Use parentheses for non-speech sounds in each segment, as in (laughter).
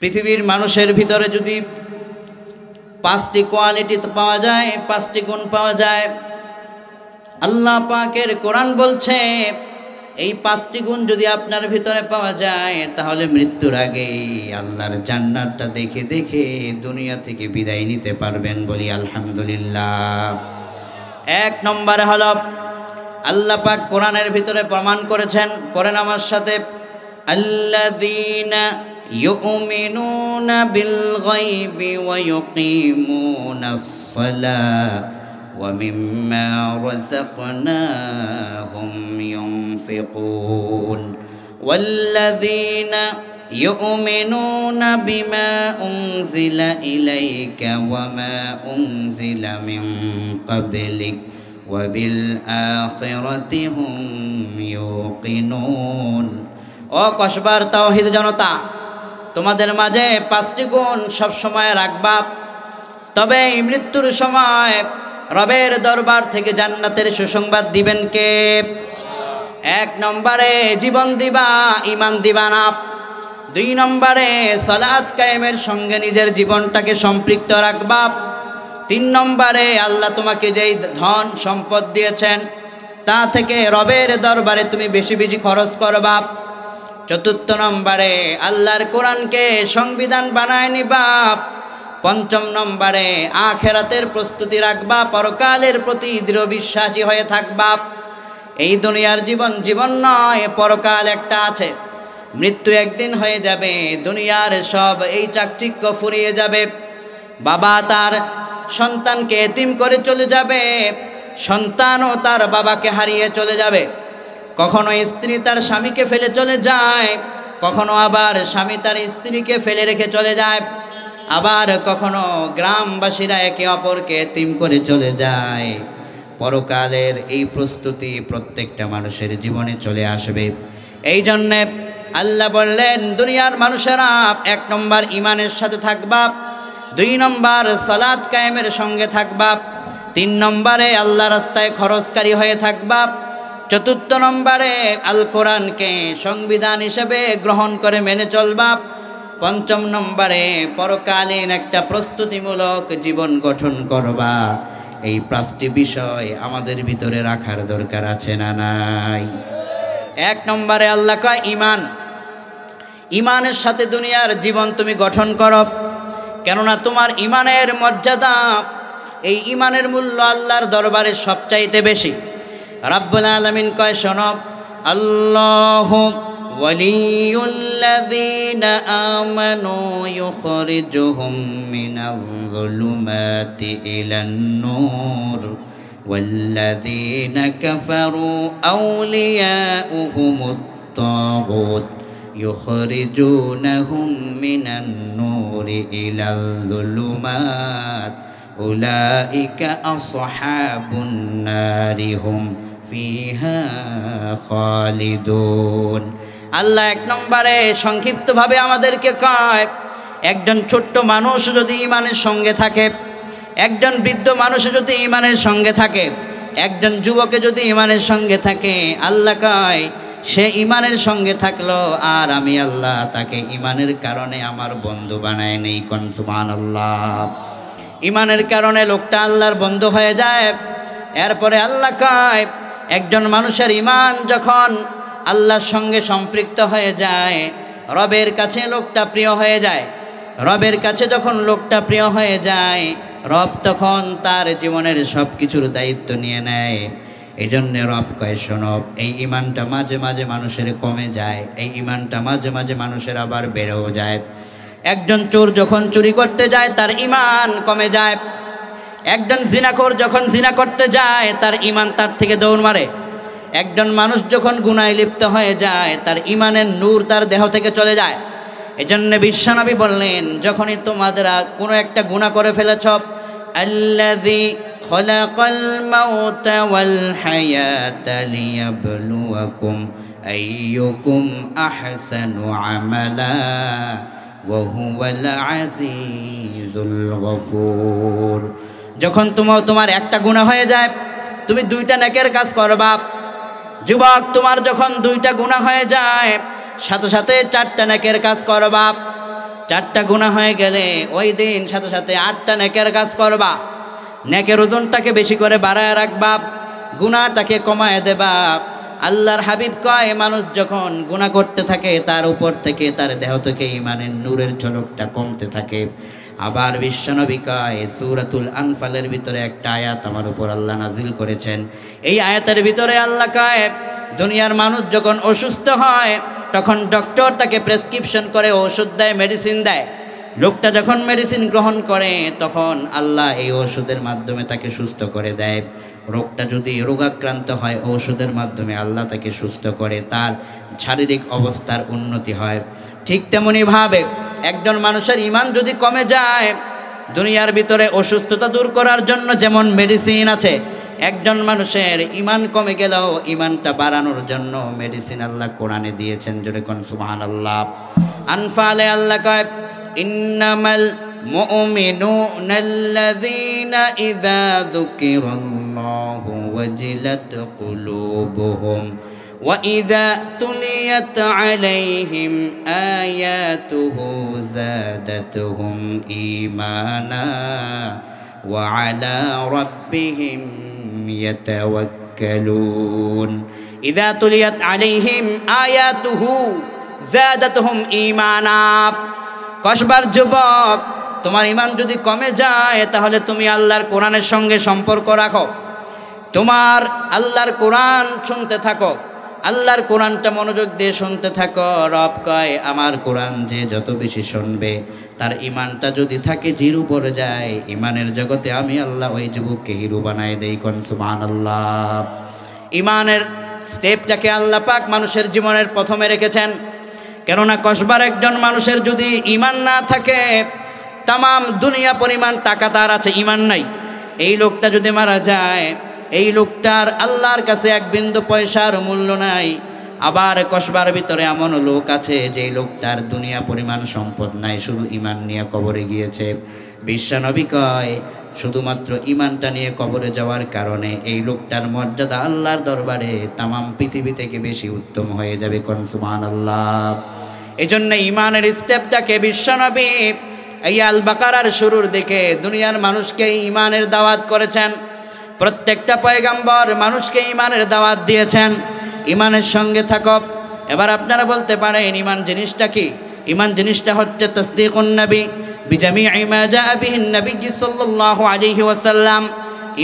পৃথিবীর মানুষের ভিতরে যদি পাঁচটি কোয়ালিটি পাওয়া যায় পাঁচটি গুণ পাওয়া যায় আল্লাহ পাকের কোরআন বলছে এই পাঁচটি গুণ যদি আপনার ভিতরে পাওয়া যায় তাহলে মৃত্যুর আগে আল্লাহর জান্নাতটা দেখে দেখে দুনিয়া থেকে বিদায় নিতে পারবেন বলি আলহামদুলিল্লাহ এক নম্বরে হল আল্লাহ পাক কোরআনের ভিতরে প্রমাণ করেছেন পরে আমার সাথে আল্লাদিনা يؤمنون بالغيب ويقيمون الصلاة ومما رزقناهم ينفقون والذين يؤمنون بما أنزل إليك وما أنزل من قبلك وبالآخرة هم يوقنون ও কসবার তাওহিদ তোমাদের মাঝে পাঁচটি গুণ সবসময় রাখবা তবে এই মৃত্যুর সময় রবের দরবার থেকে জান্নাতের সুসংবাদ দিবেন কে এক নম্বরে জীবন দিবা ইমান দিবা না দুই নম্বরে সলাদ কায়েমের সঙ্গে নিজের জীবনটাকে সম্পৃক্ত রাখবা তিন নম্বরে আল্লাহ তোমাকে যেই ধন সম্পদ দিয়েছেন তা থেকে রবের দরবারে তুমি বেশি বেশি খরচ করবা চতুর্থ নম্বরে আল্লাহর কোরআনকে সংবিধান বানায় বাপ পঞ্চম নম্বরে আখেরাতের প্রস্তুতি রাখবা পরকালের প্রতি দৃঢ় বিশ্বাসী হয়ে থাকবা এই দুনিয়ার জীবন জীবন নয় পরকাল একটা আছে মৃত্যু একদিন হয়ে যাবে দুনিয়ার সব এই চাকচিক্য ফুরিয়ে যাবে বাবা তার সন্তানকে এতিম করে চলে যাবে সন্তানও তার বাবাকে হারিয়ে চলে যাবে কখনো স্ত্রী তার স্বামীকে ফেলে চলে যায় কখনো আবার স্বামী তার স্ত্রীকে ফেলে রেখে চলে যায় আবার কখনো গ্রামবাসীরা একে অপরকে তিম করে চলে যায় পরকালের এই প্রস্তুতি প্রত্যেকটা মানুষের জীবনে চলে আসবে এই জন্যে আল্লাহ বললেন দুনিয়ার মানুষেরা এক নম্বর ইমানের সাথে থাকবা দুই নম্বর সলাৎ কায়েমের সঙ্গে থাকবা তিন নম্বরে আল্লাহ রাস্তায় খরচকারী হয়ে থাকবা চতুর্থ নম্বরে আল কোরআনকে সংবিধান হিসেবে গ্রহণ করে মেনে চলবা পঞ্চম নম্বরে পরকালীন একটা প্রস্তুতিমূলক জীবন গঠন করবা এই পাঁচটি বিষয় আমাদের ভিতরে রাখার দরকার আছে না নাই এক নম্বরে আল্লাহ কয় ইমান ইমানের সাথে দুনিয়ার জীবন তুমি গঠন করো কেননা তোমার ইমানের মর্যাদা এই ইমানের মূল্য আল্লাহর দরবারে সবচাইতে বেশি رب العالمين কয় شنو আল্লাহ ولي الذين آمنوا يخرجهم من الظلمات إلى النور والذين كفروا أولياؤهم الطاغوت يخرجونهم من النور إلى الظلمات أولئك أصحاب النار هم فيها খালিদুন আল্লাহ এক নম্বরে সংক্ষিপ্তভাবে আমাদেরকে কয় একজন ছোট্ট মানুষ যদি ইমানের সঙ্গে থাকে একজন বৃদ্ধ মানুষ যদি ইমানের সঙ্গে থাকে একজন যুবকে যদি ইমানের সঙ্গে থাকে আল্লাহ কয় সে ইমানের সঙ্গে থাকলো আর আমি আল্লাহ তাকে ইমানের কারণে আমার বন্ধু বানায় নেই কনসুমান আল্লাহ ইমানের কারণে লোকটা আল্লাহর বন্ধ হয়ে যায় এরপরে আল্লাহ কয় একজন মানুষের ইমান যখন আল্লাহর সঙ্গে সম্পৃক্ত হয়ে যায় রবের কাছে লোকটা প্রিয় হয়ে যায় রবের কাছে যখন লোকটা প্রিয় হয়ে যায় রব তখন তার জীবনের সব কিছুর দায়িত্ব নিয়ে নেয় এই জন্যে রব কয় শোনব এই ইমানটা মাঝে মাঝে মানুষের কমে যায় এই ইমানটা মাঝে মাঝে মানুষের আবার বেড়েও যায় একজন চোর যখন চুরি করতে যায় তার ইমান কমে যায় একজন জিনাকর যখন জিনা করতে যায় তার ইমান তার থেকে দৌড় মারে একজন মানুষ যখন গুনায় লিপ্ত হয়ে যায় তার ইমানের নূর তার দেহ থেকে চলে যায় এজন্য বিশ্বনবী বললেন যখনই তোমাদের কোনো একটা গুণা করে ফেলেছ আল্লাদি وهو العزيز الغفور যখন তোমার তোমার একটা গুণা হয়ে যায় তুমি দুইটা নেকের কাজ করবা যুবক তোমার যখন দুইটা গুণা হয়ে যায় সাথে সাথে চারটা নেকের কাজ করবা চারটা গুণা হয়ে গেলে ওই দিন সাথে সাথে আটটা নেকের কাজ করবা নেকের ওজনটাকে বেশি করে বাড়ায় রাখবা গুণাটাকে কমায় দেবা আল্লাহর হাবিব কয় মানুষ যখন গুণা করতে থাকে তার উপর থেকে তার দেহ থেকে ইমানের নূরের ঝলকটা কমতে থাকে আবার বিশ্বনবী কয় সুরাতুল আনফালের ভিতরে একটা আয়াত আমার উপর আল্লাহ নাজিল করেছেন এই আয়াতের ভিতরে আল্লাহ কয় দুনিয়ার মানুষ যখন অসুস্থ হয় তখন ডক্টর তাকে প্রেসক্রিপশন করে ওষুধ দেয় মেডিসিন দেয় লোকটা যখন মেডিসিন গ্রহণ করে তখন আল্লাহ এই ওষুধের মাধ্যমে তাকে সুস্থ করে দেয় রোগটা যদি রোগাক্রান্ত হয় ঔষধের মাধ্যমে আল্লাহ তাকে সুস্থ করে তার শারীরিক অবস্থার উন্নতি হয় ঠিক তেমনইভাবে একজন মানুষের ইমান যদি কমে যায় দুনিয়ার ভিতরে অসুস্থতা দূর করার জন্য যেমন মেডিসিন আছে একজন মানুষের ইমান কমে গেলেও ইমানটা বাড়ানোর জন্য মেডিসিন আল্লাহ কোরআনে দিয়েছেন যেরকম সুহান আল্লাহ আনফালে আল্লাহ কয় ইন্নামাল مؤمنون الذين إذا ذكر الله وجلت قلوبهم وإذا تليت عليهم آياته زادتهم إيمانا وعلى ربهم يتوكلون إذا تليت عليهم آياته زادتهم إيمانا কসবার جبوك তোমার ইমান যদি কমে যায় তাহলে তুমি আল্লাহর কোরআনের সঙ্গে সম্পর্ক রাখো তোমার আল্লাহর কোরআন শুনতে থাকো আল্লাহর কোরআনটা মনোযোগ দিয়ে শুনতে থাকো রব কয় আমার কোরআন যে যত বেশি শুনবে তার ইমানটা যদি থাকে জিরু পরে যায় ইমানের জগতে আমি আল্লাহ ওই যুবককে হিরু বানায় দেই কন সুমান আল্লাহ ইমানের স্টেপটাকে আল্লাহ পাক মানুষের জীবনের প্রথমে রেখেছেন কেননা কসবার একজন মানুষের যদি ইমান না থাকে তাম দুনিয়া পরিমাণ টাকা তার আছে ইমান নাই এই লোকটা যদি মারা যায় এই লোকটার আল্লাহর কাছে এক বিন্দু পয়সার মূল্য নাই আবার কসবার ভিতরে এমন লোক আছে যে লোকটার দুনিয়া পরিমাণ সম্পদ নাই শুধু ইমান নিয়ে কবরে গিয়েছে বিশ্বনবী কয় শুধুমাত্র ইমানটা নিয়ে কবরে যাওয়ার কারণে এই লোকটার মর্যাদা আল্লাহর দরবারে তামাম পৃথিবী থেকে বেশি উত্তম হয়ে যাবে কনসুমান আল্লাহ এজন্য ইমানের স্টেপটাকে বিশ্বনবী এই আল বাকারার শুরুর দিকে দুনিয়ার মানুষকে ইমানের দাওয়াত করেছেন প্রত্যেকটা পয়গাম্বর মানুষকে ইমানের দাওয়াত দিয়েছেন ইমানের সঙ্গে থাক এবার আপনারা বলতে পারেন ইমান জিনিসটা কি ইমান জিনিসটা হচ্ছে উন্নবী বিজামি ইমাজা আবিহীন সাল্লাহ আলিহি ওয়াসাল্লাম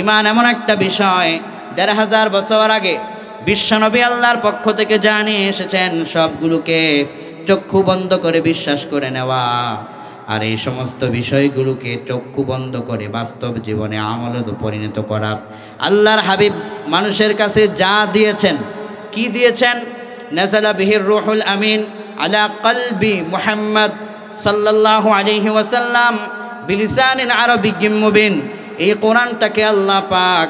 ইমান এমন একটা বিষয় দেড় হাজার বছর আগে বিশ্বনবী আল্লাহর পক্ষ থেকে জানিয়ে এসেছেন সবগুলোকে চক্ষু বন্ধ করে বিশ্বাস করে নেওয়া আর এই সমস্ত বিষয়গুলোকে চক্ষু বন্ধ করে বাস্তব জীবনে আমল পরিণত করা আল্লাহর হাবিব মানুষের কাছে যা দিয়েছেন কি দিয়েছেন নাজালা বিহির রুহুল আমিন আলা কলবি মুহাম্মদ সাল্লাহ আলহি ওয়াসাল্লাম বিলিসানিন আরবি গিম্মুবিন এই কোরআনটাকে আল্লাহ পাক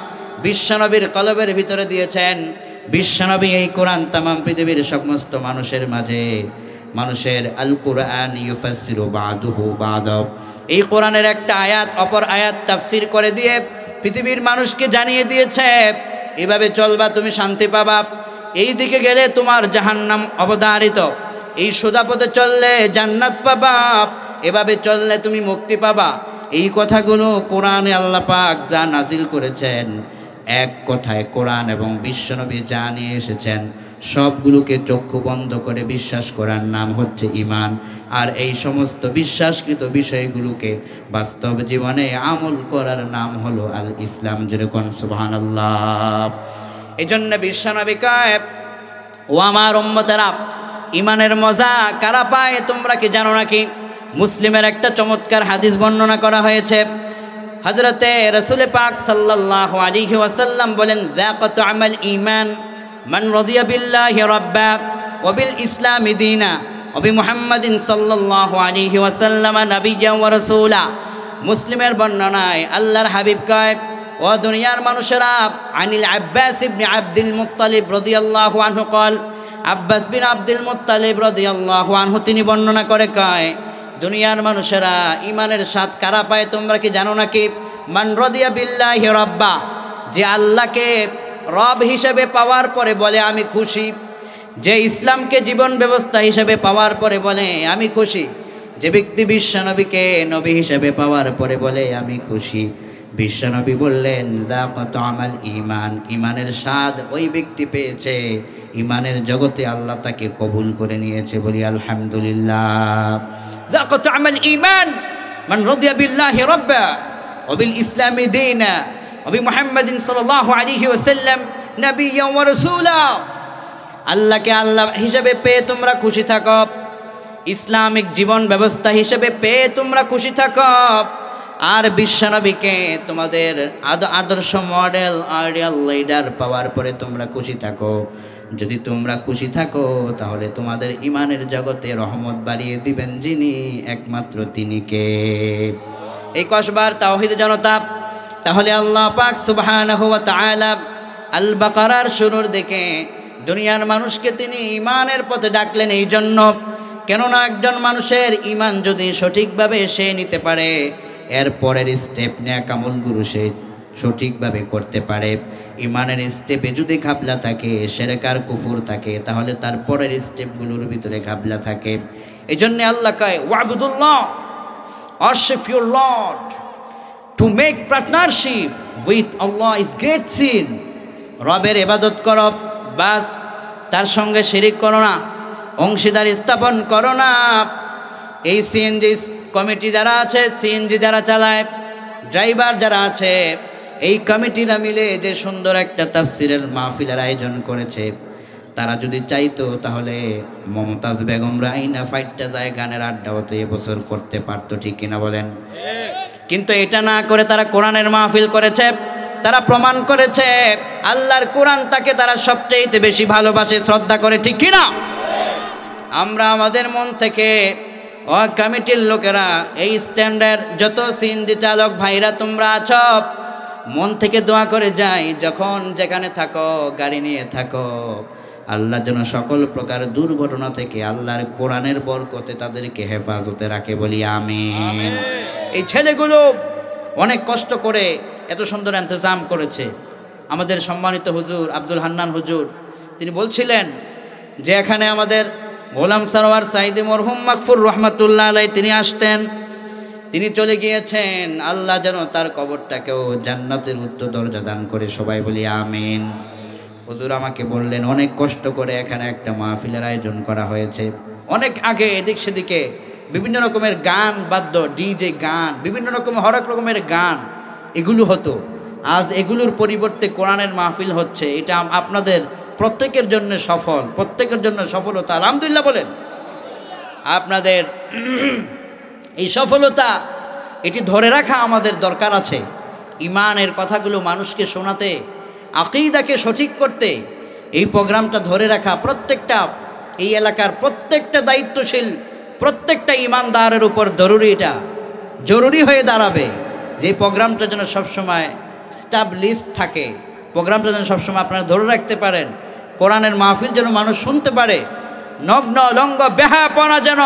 বিশ্বনবীর কলবের ভিতরে দিয়েছেন বিশ্বনবী এই কোরআন তামাম পৃথিবীর সমস্ত মানুষের মাঝে মানুষের আল কোরআন ইউফাসির বাদুহু বাদব এই কোরআনের একটা আয়াত অপর আয়াত তাফসির করে দিয়ে পৃথিবীর মানুষকে জানিয়ে দিয়েছে এভাবে চলবা তুমি শান্তি পাবা এই দিকে গেলে তোমার জাহান্নাম অবধারিত এই সোজাপথে চললে জান্নাত পাবা এভাবে চললে তুমি মুক্তি পাবা এই কথাগুলো কোরআনে আল্লাহ পাক যা নাজিল করেছেন এক কথায় কোরআন এবং বিশ্বনবী যা নিয়ে এসেছেন সবগুলোকে চক্ষু বন্ধ করে বিশ্বাস করার নাম হচ্ছে ইমান আর এই সমস্ত বিশ্বাসকৃত বিষয়গুলোকে বাস্তব জীবনে আমল করার নাম হলো আল ইসলাম যেরকম সুহান আল্লাহ এই জন্য বিশ্বনবী ও আমার ইমানের মজা কারা পায় তোমরা কি জানো নাকি মুসলিমের একটা চমৎকার হাদিস বর্ণনা করা হয়েছে হজরতে রসুল পাক সাল্লাহ আলী ওয়াসাল্লাম বলেন জাকত আমল ইমান মান রদিয়া বিল্লাহ রব্বা ওবিল ইসলাম দিনা অবি মোহাম্মদিন সাল্লাহ আলিহি ওয়াসাল্লাম নবিয়া রসুলা মুসলিমের বর্ণনায় আল্লাহর হাবিব কয় ও দুনিয়ার মানুষেরা আনিল আব্বাস ইবনে আব্দুল মুতালিব আল্লাহ আনহু কল আব্বাস বিন আব্দুল মুতালিব আল্লাহ আনহু তিনি বর্ণনা করে কয় দুনিয়ার মানুষেরা ইমানের স্বাদ কারা পায় তোমরা কি জানো নাকি মান রদিয়া বিল্লাহি রব্বা যে আল্লাহকে রব হিসেবে পাওয়ার পরে বলে আমি খুশি যে ইসলামকে জীবন ব্যবস্থা হিসেবে পাওয়ার পরে বলে আমি খুশি যে ব্যক্তি বিশ্বনবীকে নবী হিসেবে পাওয়ার পরে বলে আমি খুশি বিশ্বনবী বললেন দা কত আমার ইমান ইমানের স্বাদ ওই ব্যক্তি পেয়েছে ইমানের জগতে আল্লাহ তাকে কবুল করে নিয়েছে বলি আলহামদুলিল্লাহ কত আমার ইমান মান রবিল্লাহ বিল্লাহি রব্বা ওবিল ইসলামী দিনা অবি মোহাম্মদিন সাল্লাহ আলিহি ওসাল্লাম নবী রসুলা আল্লাহকে আল্লাহ হিসেবে পেয়ে তোমরা খুশি থাক ইসলামিক জীবন ব্যবস্থা হিসেবে পেয়ে তোমরা খুশি থাক আর বিশ্বনবীকে তোমাদের আদর্শ মডেল আইডিয়াল লিডার পাওয়ার পরে তোমরা খুশি থাকো যদি তোমরা খুশি থাকো তাহলে তোমাদের ইমানের জগতে রহমত বাড়িয়ে দিবেন যিনি একমাত্র তিনি কে এই কসবার তাওহিদ জনতা তাহলে আল্লাহ পাক সুবাহানাহ আল বাকারার শুরুর দিকে দুনিয়ার মানুষকে তিনি ইমানের পথে ডাকলেন এই জন্য কেননা একজন মানুষের ইমান যদি সঠিকভাবে সে নিতে পারে এর পরের স্টেপ নেয়া কামল গুরু সে সঠিকভাবে করতে পারে ইমানের স্টেপে যদি ঘাবলা থাকে সেরেকার কুফুর থাকে তাহলে তার পরের স্টেপগুলোর ভিতরে ঘাবলা থাকে এই জন্য আল্লাহ কয় ওয়াবুদুল্লাহ worship your to make partnership with Allah is great sin রবের এবাদত কর বাস তার সঙ্গে শিরিক করো না অংশীদার স্থাপন করো না এই সিএনজি কমিটি যারা আছে সিএনজি যারা চালায় ড্রাইভার যারা আছে এই কমিটিরা মিলে যে সুন্দর একটা তাফসিরের মাহফিলের আয়োজন করেছে তারা যদি চাইতো তাহলে মমতাজ বেগম রাইনা ফাইটটা যায় গানের আড্ডা হতে এবছর করতে পারতো ঠিক কিনা বলেন কিন্তু এটা না করে তারা কোরআনের মাহফিল করেছে তারা প্রমাণ করেছে আল্লাহর কোরআন তাকে তারা সবচেয়ে বেশি ভালোবাসে শ্রদ্ধা করে ঠিক কিনা আমরা আমাদের মন থেকে ও কমিটির লোকেরা এই স্ট্যান্ডার্ড যত সিন্দি চালক ভাইরা তোমরা আছো মন থেকে দোয়া করে যাই যখন যেখানে থাকো গাড়ি নিয়ে থাকো আল্লাহ যেন সকল প্রকার দুর্ঘটনা থেকে আল্লাহর কোরআনের বরকতে তাদেরকে হেফাজতে রাখে বলি আমি এই ছেলেগুলো অনেক কষ্ট করে এত সুন্দর ইন্তজাম করেছে আমাদের সম্মানিত হুজুর আব্দুল হান্নান হুজুর তিনি বলছিলেন যে এখানে আমাদের গোলাম সরোয়ার সাইদি মরহুম মকফুর রহমাতুল্লাহ আলাই তিনি আসতেন তিনি চলে গিয়েছেন আল্লাহ যেন তার কবরটাকেও জান্নাতের উত্তর দরজা দান করে সবাই বলি আমিন হুজুর আমাকে বললেন অনেক কষ্ট করে এখানে একটা মাহফিলের আয়োজন করা হয়েছে অনেক আগে এদিক সেদিকে বিভিন্ন রকমের গান বাদ্য ডিজে গান বিভিন্ন রকম হরেক রকমের গান এগুলো হতো আজ এগুলোর পরিবর্তে কোরআনের মাহফিল হচ্ছে এটা আপনাদের প্রত্যেকের জন্য সফল প্রত্যেকের জন্য সফলতা আলহামদুলিল্লাহ বলেন আপনাদের (clears throat) এই সফলতা এটি ধরে রাখা আমাদের দরকার আছে ইমানের কথাগুলো মানুষকে শোনাতে আকিদাকে সঠিক করতে এই প্রোগ্রামটা ধরে রাখা প্রত্যেকটা এই এলাকার প্রত্যেকটা দায়িত্বশীল প্রত্যেকটা ইমানদারের উপর জরুরি এটা জরুরি হয়ে দাঁড়াবে যে প্রোগ্রামটা যেন সবসময় স্টাফ লিস্ট থাকে প্রোগ্রামটা যেন সবসময় আপনারা ধরে রাখতে পারেন কোরআনের মাহফিল যেন মানুষ শুনতে পারে নগ্ন লঙ্গ বেহাপনা যেন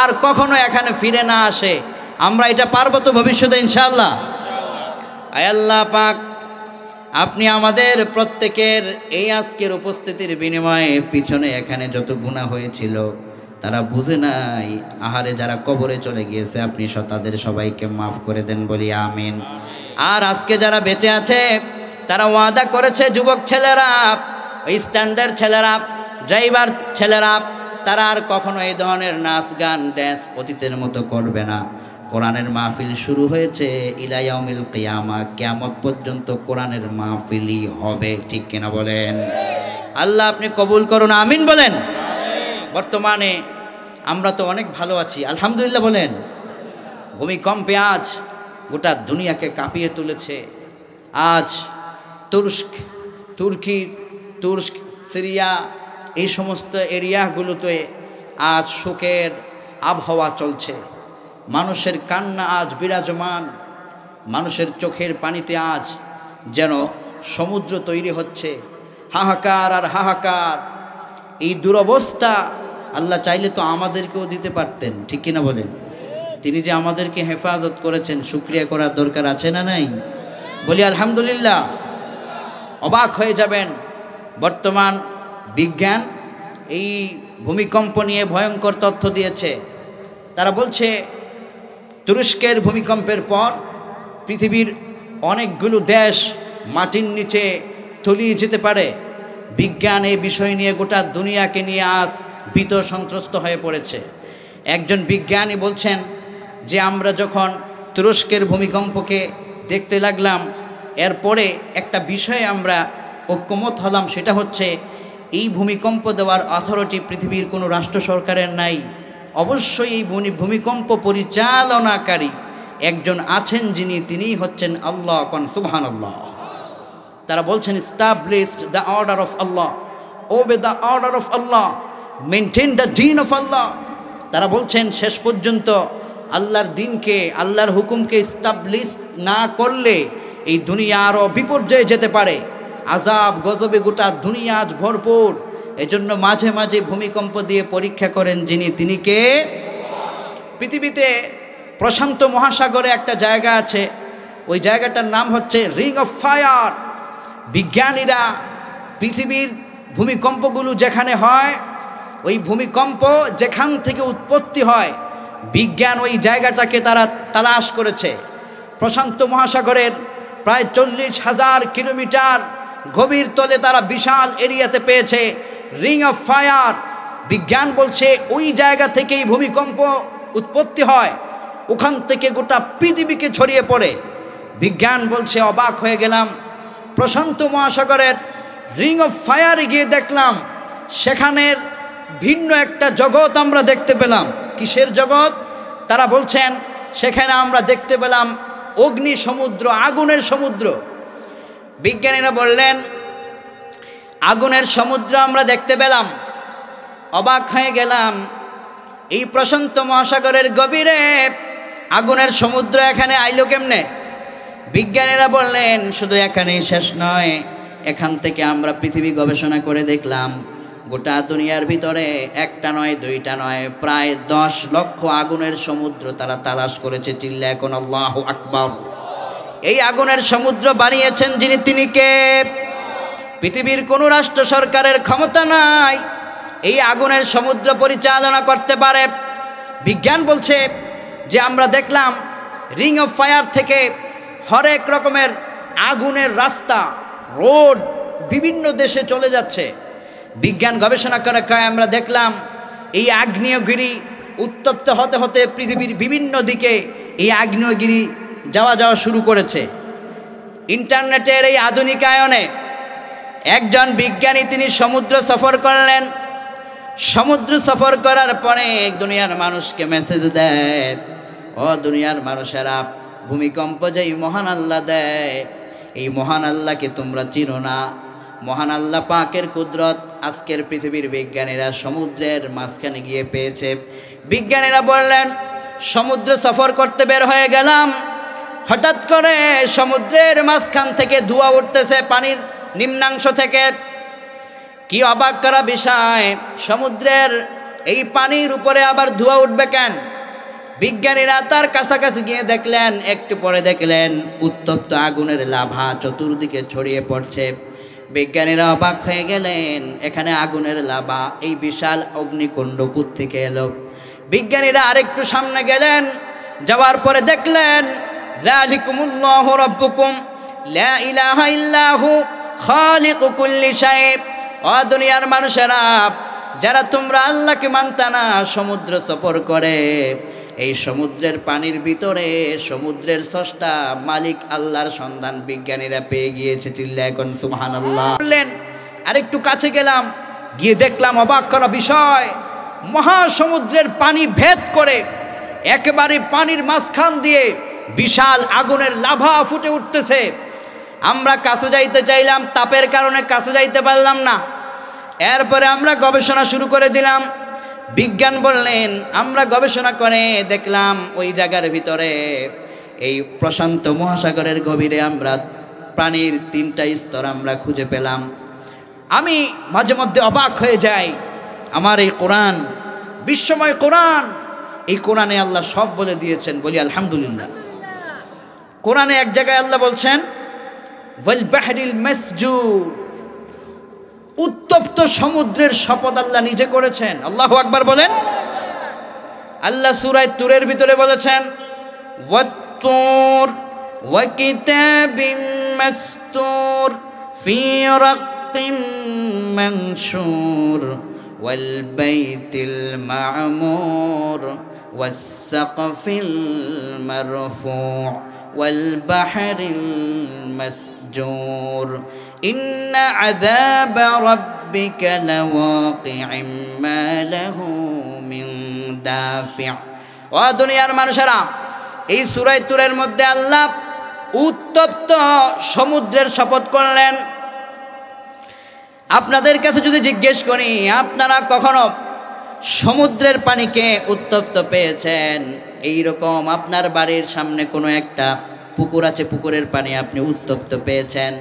আর কখনো এখানে ফিরে না আসে আমরা এটা পার্বত তো ভবিষ্যতে ইনশাল্লাহ আয়াল্লাহ পাক আপনি আমাদের প্রত্যেকের এই আজকের উপস্থিতির বিনিময়ে পিছনে এখানে যত গুণা হয়েছিল তারা বুঝে নাই আহারে যারা কবরে চলে গিয়েছে আপনি তাদের সবাইকে মাফ করে দেন বলি আমিন আর আজকে যারা বেঁচে আছে তারা ওয়াদা করেছে যুবক ছেলেরা স্ট্যান্ডার্ড ছেলেরা ড্রাইভার ছেলেরা তারা আর কখনো এই ধরনের নাচ গান ড্যান্স অতীতের মতো করবে না কোরআনের মাহফিল শুরু হয়েছে ইলাইয়মিল কিয়ামা কেয়ামত পর্যন্ত কোরআনের মাহফিলই হবে ঠিক কিনা বলেন আল্লাহ আপনি কবুল করুন আমিন বলেন বর্তমানে আমরা তো অনেক ভালো আছি আলহামদুলিল্লাহ বলেন ভূমিকম্পে আজ গোটা দুনিয়াকে কাঁপিয়ে তুলেছে আজ তুরস্ক তুর্কি তুরস্ক সিরিয়া এই সমস্ত এরিয়াগুলোতে আজ শোকের আবহাওয়া চলছে মানুষের কান্না আজ বিরাজমান মানুষের চোখের পানিতে আজ যেন সমুদ্র তৈরি হচ্ছে হাহাকার আর হাহাকার এই দুরবস্থা আল্লাহ চাইলে তো আমাদেরকেও দিতে পারতেন ঠিক কিনা বলেন তিনি যে আমাদেরকে হেফাজত করেছেন সুক্রিয়া করার দরকার আছে না নাই বলি আলহামদুলিল্লাহ অবাক হয়ে যাবেন বর্তমান বিজ্ঞান এই ভূমিকম্প নিয়ে ভয়ঙ্কর তথ্য দিয়েছে তারা বলছে তুরস্কের ভূমিকম্পের পর পৃথিবীর অনেকগুলো দেশ মাটির নিচে তলিয়ে যেতে পারে বিজ্ঞান এই বিষয় নিয়ে গোটা দুনিয়াকে নিয়ে আজ ভীত সন্ত্রস্ত হয়ে পড়েছে একজন বিজ্ঞানী বলছেন যে আমরা যখন তুরস্কের ভূমিকম্পকে দেখতে লাগলাম এরপরে একটা বিষয়ে আমরা ঐক্যমত হলাম সেটা হচ্ছে এই ভূমিকম্প দেওয়ার অথরিটি পৃথিবীর কোনো রাষ্ট্র সরকারের নাই অবশ্যই এই ভূমিকম্প পরিচালনাকারী একজন আছেন যিনি তিনি হচ্ছেন আল্লাহ কন সুবহান আল্লাহ তারা বলছেন established the order of Allah obey the order of Allah maintain the ডিন অফ আল্লাহ তারা বলছেন শেষ পর্যন্ত আল্লাহর দিনকে আল্লাহর হুকুমকে স্টাবলিশ না করলে এই দুনিয়া আরও বিপর্যয়ে যেতে পারে আজাব গজবে গোটা দুনিয়া আজ ভরপুর এজন্য মাঝে মাঝে ভূমিকম্প দিয়ে পরীক্ষা করেন যিনি তিনি কে পৃথিবীতে প্রশান্ত মহাসাগরে একটা জায়গা আছে ওই জায়গাটার নাম হচ্ছে রিং অফ ফায়ার বিজ্ঞানীরা পৃথিবীর ভূমিকম্পগুলো যেখানে হয় ওই ভূমিকম্প যেখান থেকে উৎপত্তি হয় বিজ্ঞান ওই জায়গাটাকে তারা তালাশ করেছে প্রশান্ত মহাসাগরের প্রায় চল্লিশ হাজার কিলোমিটার গভীর তলে তারা বিশাল এরিয়াতে পেয়েছে রিং অফ ফায়ার বিজ্ঞান বলছে ওই জায়গা থেকেই ভূমিকম্প উৎপত্তি হয় ওখান থেকে গোটা পৃথিবীকে ছড়িয়ে পড়ে বিজ্ঞান বলছে অবাক হয়ে গেলাম প্রশান্ত মহাসাগরের রিং অফ ফায়ারে গিয়ে দেখলাম সেখানের ভিন্ন একটা জগৎ আমরা দেখতে পেলাম কিসের জগৎ তারা বলছেন সেখানে আমরা দেখতে পেলাম অগ্নি সমুদ্র আগুনের সমুদ্র বিজ্ঞানীরা বললেন আগুনের সমুদ্র আমরা দেখতে পেলাম অবাক হয়ে গেলাম এই প্রশান্ত মহাসাগরের গভীরে আগুনের সমুদ্র এখানে আইলো কেমনে বিজ্ঞানীরা বললেন শুধু এখানেই শেষ নয় এখান থেকে আমরা পৃথিবী গবেষণা করে দেখলাম গোটা দুনিয়ার ভিতরে একটা নয় দুইটা নয় প্রায় দশ লক্ষ আগুনের সমুদ্র তারা তালাশ করেছে চিল্লা এখন আল্লাহ আকবর এই আগুনের সমুদ্র বানিয়েছেন যিনি তিনি কে পৃথিবীর কোনো রাষ্ট্র সরকারের ক্ষমতা নাই এই আগুনের সমুদ্র পরিচালনা করতে পারে বিজ্ঞান বলছে যে আমরা দেখলাম রিং অফ ফায়ার থেকে হরেক রকমের আগুনের রাস্তা রোড বিভিন্ন দেশে চলে যাচ্ছে বিজ্ঞান গবেষণা করে কয় আমরা দেখলাম এই আগ্নেয়গিরি উত্তপ্ত হতে হতে পৃথিবীর বিভিন্ন দিকে এই আগ্নেয়গিরি যাওয়া যাওয়া শুরু করেছে ইন্টারনেটের এই আধুনিকায়নে একজন বিজ্ঞানী তিনি সমুদ্র সফর করলেন সমুদ্র সফর করার পরে দুনিয়ার মানুষকে মেসেজ দেয় ও দুনিয়ার মানুষেরা ভূমিকম্প যে মহান আল্লাহ দেয় এই মহান আল্লাহকে তোমরা চিনো না মহান আল্লাহ পাকের কুদরত আজকের পৃথিবীর বিজ্ঞানীরা সমুদ্রের মাঝখানে গিয়ে পেয়েছে বিজ্ঞানীরা বললেন সমুদ্র সফর করতে বের হয়ে গেলাম হঠাৎ করে সমুদ্রের মাঝখান থেকে ধোঁয়া উঠতেছে পানির নিম্নাংশ থেকে কি অবাক করা বিষয় সমুদ্রের এই পানির উপরে আবার ধোঁয়া উঠবে কেন বিজ্ঞানীরা তার কাছাকাছি গিয়ে দেখলেন একটু পরে দেখলেন উত্তপ্ত আগুনের লাভা চতুর্দিকে ছড়িয়ে পড়ছে বিজ্ঞানীরা অবাক হয়ে গেলেন এখানে আগুনের লাভা এই বিশাল অগ্নিকুণ্ড থেকে এলো বিজ্ঞানীরা আরেকটু সামনে গেলেন যাওয়ার পরে দেখলেন লা ইলাহা ইল্লাহু খালিকু কুল্লি সাহেব অ দুনিয়ার মানুষেরা যারা তোমরা আল্লাহকে মানতা না সমুদ্র সফর করে এই সমুদ্রের পানির ভিতরে সমুদ্রের স্রষ্টা মালিক আল্লাহর সন্ধান বিজ্ঞানীরা পেয়ে গিয়েছে চিল্লা এখন সুহান আল্লাহ বললেন আরেকটু কাছে গেলাম গিয়ে দেখলাম অবাক করা বিষয় মহাসমুদ্রের পানি ভেদ করে একেবারে পানির মাঝখান দিয়ে বিশাল আগুনের লাভা ফুটে উঠতেছে আমরা কাছে যাইতে চাইলাম তাপের কারণে কাছে যাইতে পারলাম না এরপরে আমরা গবেষণা শুরু করে দিলাম বিজ্ঞান বললেন আমরা গবেষণা করে দেখলাম ওই জায়গার ভিতরে এই প্রশান্ত মহাসাগরের গভীরে আমরা প্রাণীর তিনটা স্তর আমরা খুঁজে পেলাম আমি মাঝে মধ্যে অবাক হয়ে যাই আমার এই কোরআন বিশ্বময় কোরআন এই কোরআনে আল্লাহ সব বলে দিয়েছেন বলি আলহামদুলিল্লাহ কোরআনে এক জায়গায় আল্লাহ বলছেন ওয়ালবাহরিল উত্তপ্ত সমুদ্রের শপথ আল্লাহ নিজে করেছেন আল্লাহ আকবার বলেন আল্লাহ সুরায় তুরের ভিতরে বলেছেন ওয়াত্তুর والبحر المسجور إن عذاب ربك لواقع ما له من دافع ও দুনিয়ার মানুষেরা এই সুরাই তুরের মধ্যে আল্লাহ উত্তপ্ত সমুদ্রের শপথ করলেন আপনাদের কাছে যদি জিজ্ঞেস করি আপনারা কখনো সমুদ্রের পানিকে উত্তপ্ত পেয়েছেন এই রকম আপনার বাড়ির সামনে কোনো একটা পুকুর আছে পুকুরের পানি আপনি উত্তপ্ত পেয়েছেন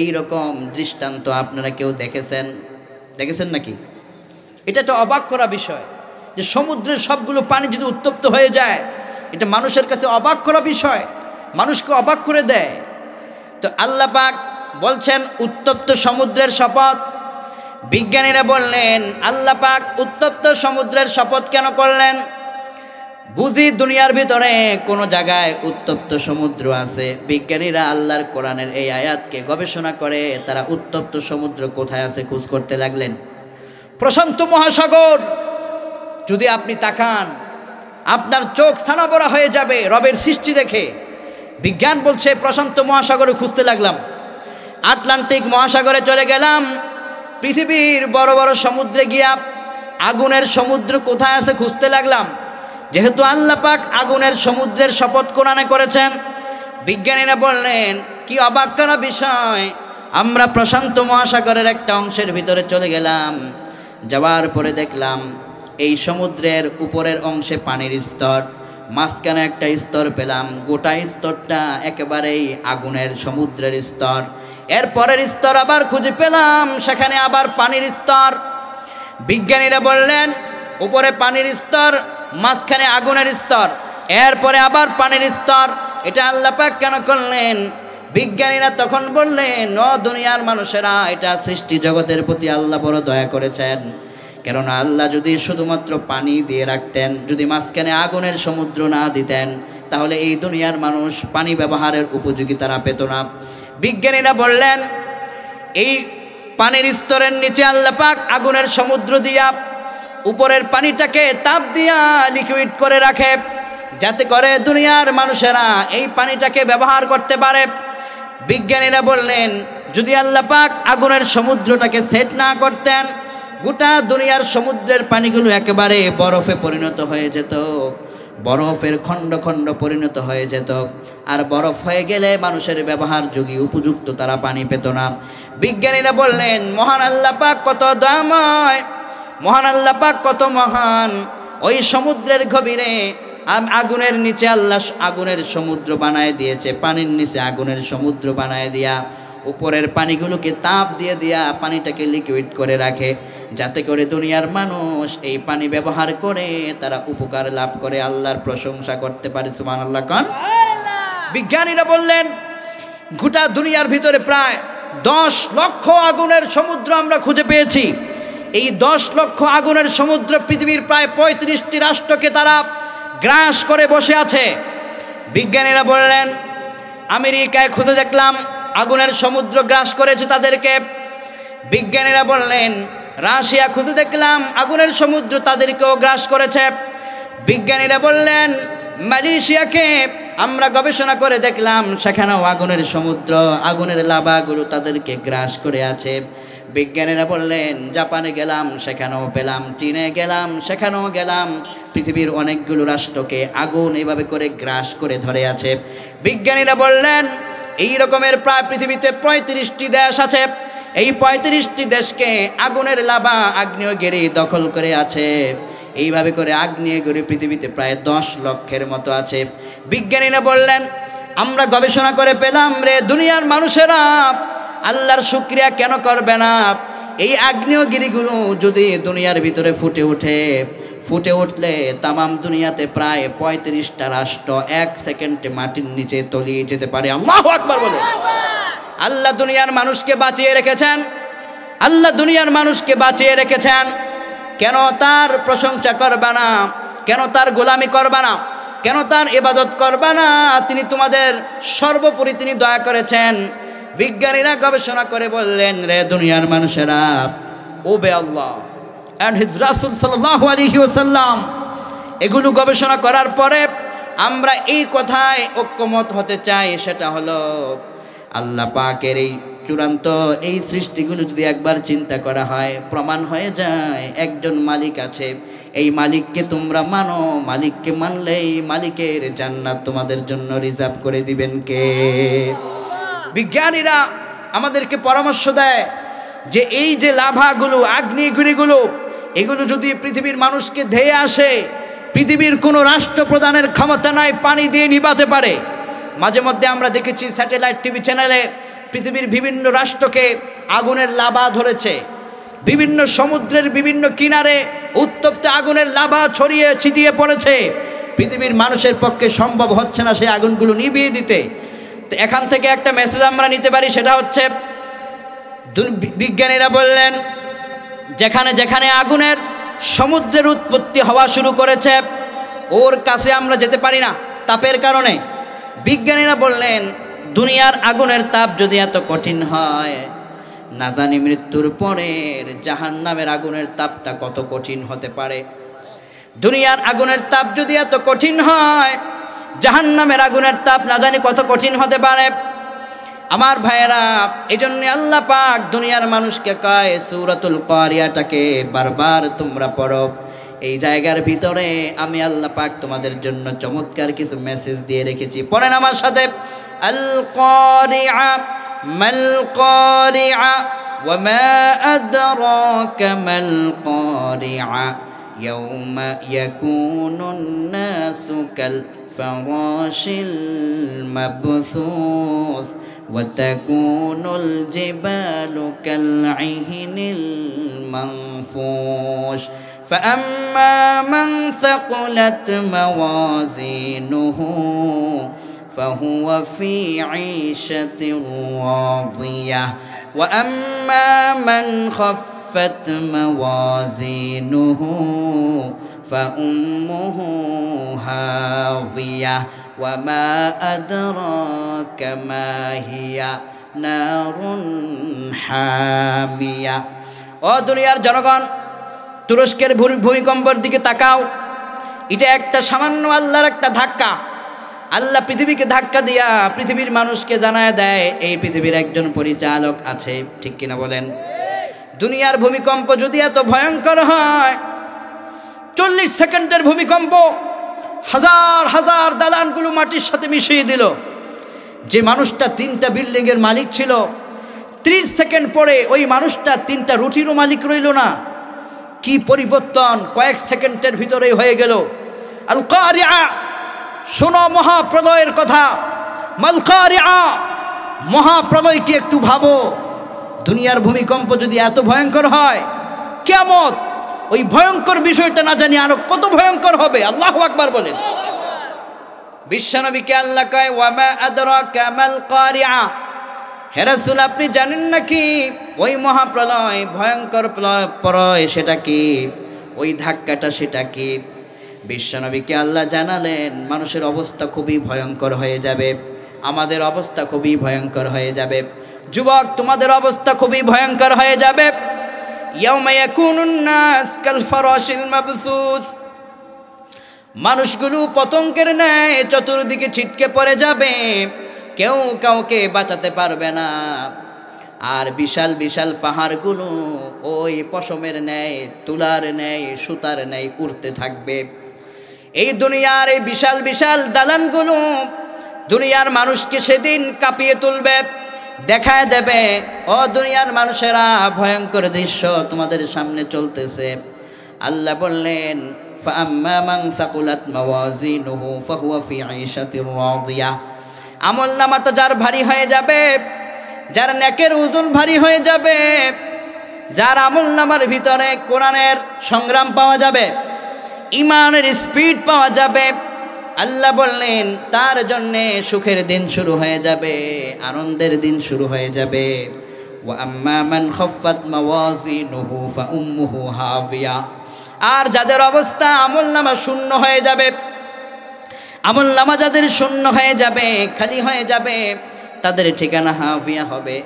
এই রকম দৃষ্টান্ত আপনারা কেউ দেখেছেন দেখেছেন নাকি এটা তো অবাক করা বিষয় যে সমুদ্রের সবগুলো পানি যদি উত্তপ্ত হয়ে যায় এটা মানুষের কাছে অবাক করা বিষয় মানুষকে অবাক করে দেয় তো আল্লাহ পাক বলছেন উত্তপ্ত সমুদ্রের শপথ বিজ্ঞানীরা বললেন আল্লাহ পাক উত্তপ্ত সমুদ্রের শপথ কেন করলেন বুঝি দুনিয়ার ভিতরে কোনো জায়গায় উত্তপ্ত সমুদ্র আছে বিজ্ঞানীরা আল্লাহর কোরআনের এই আয়াতকে গবেষণা করে তারা উত্তপ্ত সমুদ্র কোথায় আছে খুঁজ করতে লাগলেন প্রশান্ত মহাসাগর যদি আপনি তাকান আপনার চোখ স্থানাবরা হয়ে যাবে রবের সৃষ্টি দেখে বিজ্ঞান বলছে প্রশান্ত মহাসাগরে খুঁজতে লাগলাম আটলান্টিক মহাসাগরে চলে গেলাম পৃথিবীর বড় বড় সমুদ্রে গিয়া আগুনের সমুদ্র কোথায় আছে খুঁজতে লাগলাম যেহেতু আল্লাহ পাক আগুনের সমুদ্রের শপথ কোরআনে করেছেন বিজ্ঞানীরা বললেন কি অবাক করা বিষয় আমরা প্রশান্ত মহাসাগরের একটা অংশের ভিতরে চলে গেলাম যাওয়ার পরে দেখলাম এই সমুদ্রের উপরের অংশে পানির স্তর মাঝখানে একটা স্তর পেলাম গোটা স্তরটা একেবারেই আগুনের সমুদ্রের স্তর এর পরের স্তর আবার খুঁজে পেলাম সেখানে আবার পানির স্তর বিজ্ঞানীরা বললেন উপরে পানির স্তর মাঝখানে আগুনের স্তর এরপরে আবার পানির স্তর এটা পাক কেন করলেন বিজ্ঞানীরা তখন বললেন ন দুনিয়ার মানুষেরা এটা সৃষ্টি জগতের প্রতি আল্লাহ বড় দয়া করেছেন কেননা আল্লাহ যদি শুধুমাত্র পানি দিয়ে রাখতেন যদি মাঝখানে আগুনের সমুদ্র না দিতেন তাহলে এই দুনিয়ার মানুষ পানি ব্যবহারের উপযোগী তারা পেত না বিজ্ঞানীরা বললেন এই পানির স্তরের নিচে আল্লাপাক আগুনের সমুদ্র দিয়া উপরের পানিটাকে তাপ দিয়া লিকুইড করে রাখে যাতে করে দুনিয়ার মানুষেরা এই পানিটাকে ব্যবহার করতে পারে বিজ্ঞানীরা বললেন যদি আল্লাহ পাক আগুনের সমুদ্রটাকে সেট না করতেন গোটা দুনিয়ার সমুদ্রের পানিগুলো একেবারে বরফে পরিণত হয়ে যেত বরফের খণ্ড খণ্ড পরিণত হয়ে যেত আর বরফ হয়ে গেলে মানুষের ব্যবহার ব্যবহারযোগী উপযুক্ত তারা পানি পেত না বিজ্ঞানীরা বললেন মহান আল্লাপাক কত দয়াময় মহান আল্লাহ পাক কত মহান ওই সমুদ্রের গভীরে আগুনের নিচে আল্লাহ আগুনের সমুদ্র বানায় দিয়েছে পানির নিচে আগুনের সমুদ্র বানায় দিয়া উপরের পানিগুলোকে তাপ দিয়ে দিয়া পানিটাকে লিকুইড করে রাখে যাতে করে দুনিয়ার মানুষ এই পানি ব্যবহার করে তারা উপকার লাভ করে আল্লাহর প্রশংসা করতে পারে সুমান আল্লাহ খান বিজ্ঞানীরা বললেন গোটা দুনিয়ার ভিতরে প্রায় দশ লক্ষ আগুনের সমুদ্র আমরা খুঁজে পেয়েছি এই দশ লক্ষ আগুনের সমুদ্র পৃথিবীর প্রায় পঁয়ত্রিশটি রাষ্ট্রকে তারা গ্রাস করে বসে আছে বিজ্ঞানীরা বললেন আমেরিকায় খুঁজে দেখলাম আগুনের সমুদ্র গ্রাস করেছে তাদেরকে বিজ্ঞানীরা বললেন রাশিয়া খুঁজে দেখলাম আগুনের সমুদ্র তাদেরকেও গ্রাস করেছে বিজ্ঞানীরা বললেন মালয়েশিয়াকে আমরা গবেষণা করে দেখলাম সেখানেও আগুনের সমুদ্র আগুনের লাভাগুলো তাদেরকে গ্রাস করে আছে বিজ্ঞানীরা বললেন জাপানে গেলাম সেখানেও পেলাম চীনে গেলাম সেখানেও গেলাম পৃথিবীর অনেকগুলো রাষ্ট্রকে আগুন এভাবে করে গ্রাস করে ধরে আছে বিজ্ঞানীরা বললেন এই রকমের প্রায় পৃথিবীতে পঁয়ত্রিশটি দেশ আছে এই পঁয়ত্রিশটি দেশকে আগুনের লাভা আগ্নেয়গিরি দখল করে আছে এইভাবে করে আগ্নেয়গিরি পৃথিবীতে প্রায় দশ লক্ষের মতো আছে বিজ্ঞানীরা বললেন আমরা গবেষণা করে পেলাম রে দুনিয়ার মানুষেরা আল্লাহর শুক্রিয়া কেন করবে না এই আগ্নেয়গিরিগুলো যদি দুনিয়ার ভিতরে ফুটে ওঠে ফুটে উঠলে তামাম দুনিয়াতে প্রায় পঁয়ত্রিশটা রাষ্ট্র এক সেকেন্ডে মাটির নিচে তলিয়ে যেতে পারে আল্লাহ আকবর বলে আল্লাহ দুনিয়ার মানুষকে বাঁচিয়ে রেখেছেন আল্লাহ দুনিয়ার মানুষকে বাঁচিয়ে রেখেছেন কেন তার প্রশংসা করবে না কেন তার গোলামি করবে না কেন তার এবাদত করবে না তিনি তোমাদের সর্বোপরি তিনি দয়া করেছেন বিজ্ঞানীরা গবেষণা করে বললেন রে দুনিয়ার মানুষেরা ও বে আল্লাহ অ্যান্ড হিজ রাসুল সাল্লাহ আলহিউসাল্লাম এগুলো গবেষণা করার পরে আমরা এই কথায় ঐক্যমত হতে চাই সেটা হলো আল্লাহ পাকের এই চূড়ান্ত এই সৃষ্টিগুলো যদি একবার চিন্তা করা হয় প্রমাণ হয়ে যায় একজন মালিক আছে এই মালিককে তোমরা মানো মালিককে মানলেই মালিকের জান্নাত তোমাদের জন্য রিজার্ভ করে দিবেন কে বিজ্ঞানীরা আমাদেরকে পরামর্শ দেয় যে এই যে লাভাগুলো আগ্নেয়গুড়িগুলো এগুলো যদি পৃথিবীর মানুষকে ধেয়ে আসে পৃথিবীর কোনো রাষ্ট্র প্রধানের ক্ষমতা নয় পানি দিয়ে নিবাতে পারে মাঝে মধ্যে আমরা দেখেছি স্যাটেলাইট টিভি চ্যানেলে পৃথিবীর বিভিন্ন রাষ্ট্রকে আগুনের লাভা ধরেছে বিভিন্ন সমুদ্রের বিভিন্ন কিনারে উত্তপ্ত আগুনের লাভা ছড়িয়ে ছিটিয়ে পড়েছে পৃথিবীর মানুষের পক্ষে সম্ভব হচ্ছে না সেই আগুনগুলো নিভিয়ে দিতে তো এখান থেকে একটা মেসেজ আমরা নিতে পারি সেটা হচ্ছে বিজ্ঞানীরা বললেন যেখানে যেখানে আগুনের সমুদ্রের উৎপত্তি হওয়া শুরু করেছে ওর কাছে আমরা যেতে পারি না তাপের কারণে বিজ্ঞানীরা বললেন দুনিয়ার আগুনের তাপ যদি এত কঠিন হয় না জানি মৃত্যুর পরের জাহান নামের আগুনের তাপটা কত কঠিন হতে পারে দুনিয়ার আগুনের তাপ যদি এত কঠিন হয় নামের আগুনের তাপ না জানি কত কঠিন হতে পারে আমার ভাইয়েরা এই জন্য আল্লাহ পাক দুনিয়ার মানুষকে কয় সুরাতুল কারিয়াটাকে বারবার তোমরা পড়ো এই জায়গার ভিতরে আমি আল্লাহ পাক তোমাদের জন্য চমৎকার কিছু মেসেজ দিয়ে রেখেছি পড়েন আমার সাথে আল কারিয়া মাল কারিয়া মা আদরাকা মাল القارعة ইয়াউমা ইয়াকুনুন নাসু কাল الفراش المبثوث وتكون الجبال كالعهن المنفوش فأما من ثقلت موازينه فهو في عيشة راضية وأما من خفت موازينه فأمه هاوية হাবিয়া ওয়ামা أدراك ما هي نار হামিয়া ও দুনিয়ার জনগণ তুরস্কের ভূমিকম্পের দিকে তাকাও এটা একটা সামান্য আল্লাহর একটা ধাক্কা আল্লাহ পৃথিবীকে ধাক্কা দিয়া পৃথিবীর মানুষকে জানায় দেয় এই পৃথিবীর একজন পরিচালক আছে ঠিক কিনা বলেন দুনিয়ার ভূমিকম্প যদি এত ভয়ঙ্কর হয় চল্লিশ সেকেন্ডের ভূমিকম্প হাজার হাজার দালানগুলো মাটির সাথে মিশিয়ে দিল যে মানুষটা তিনটা বিল্ডিংয়ের মালিক ছিল ত্রিশ সেকেন্ড পরে ওই মানুষটা তিনটা রুটিরও মালিক রইল না কি পরিবর্তন কয়েক সেকেন্ডের ভিতরেই হয়ে গেল আল শোনো মহাপ্রলয়ের কথা মালকারিয়া মহাপ্রলয়কে মহাপ্রলয় কি একটু ভাবো দুনিয়ার ভূমিকম্প যদি এত ভয়ঙ্কর হয় কেমত ওই ভয়ঙ্কর বিষয়টা না জানি আরো কত ভয়ঙ্কর হবে আল্লাহ আকবার বলেন বিশ্বনবীকে আল্লাহ কয় ওয়ামা আদরা কামাল কারিয়া হেরাসুল আপনি জানেন নাকি ওই মহাপ্রলয় ভয়ঙ্কর প্রলয় সেটা কি ওই ধাক্কাটা সেটা কি বিশ্বনবীকে আল্লাহ জানালেন মানুষের অবস্থা খুবই ভয়ঙ্কর হয়ে যাবে আমাদের অবস্থা খুবই ভয়ঙ্কর হয়ে যাবে যুবক তোমাদের অবস্থা খুবই ভয়ঙ্কর হয়ে যাবে মানুষগুলো পতঙ্গের ন্যায় চতুর্দিকে ছিটকে পড়ে যাবে কেউ কাউকে বাঁচাতে পারবে না আর বিশাল বিশাল পাহাড়গুলো ওই পশমের ন্যায় তুলার ন্যায় সুতার ন্যায় উড়তে থাকবে এই দুনিয়ার এই বিশাল বিশাল দালানগুলো দুনিয়ার মানুষকে সেদিন কাঁপিয়ে তুলবে দেখায় দেবে ও দুনিয়ার মানুষেরা ভয়ঙ্কর দৃশ্য তোমাদের সামনে চলতেছে আল্লাহ বললেন আমল নামা তো যার ভারী হয়ে যাবে যার নেকের ওজন ভারী হয়ে যাবে যার আমল নামার ভিতরে কোরআনের সংগ্রাম পাওয়া যাবে ইমানের স্পিড পাওয়া যাবে আল্লাহ বললেন তার জন্যে সুখের দিন শুরু হয়ে যাবে আনন্দের দিন শুরু হয়ে যাবে আর যাদের অবস্থা আমল নামা শূন্য হয়ে যাবে আমল নামা যাদের শূন্য হয়ে যাবে খালি হয়ে যাবে তাদের ঠিকানা হাফিয়া হবে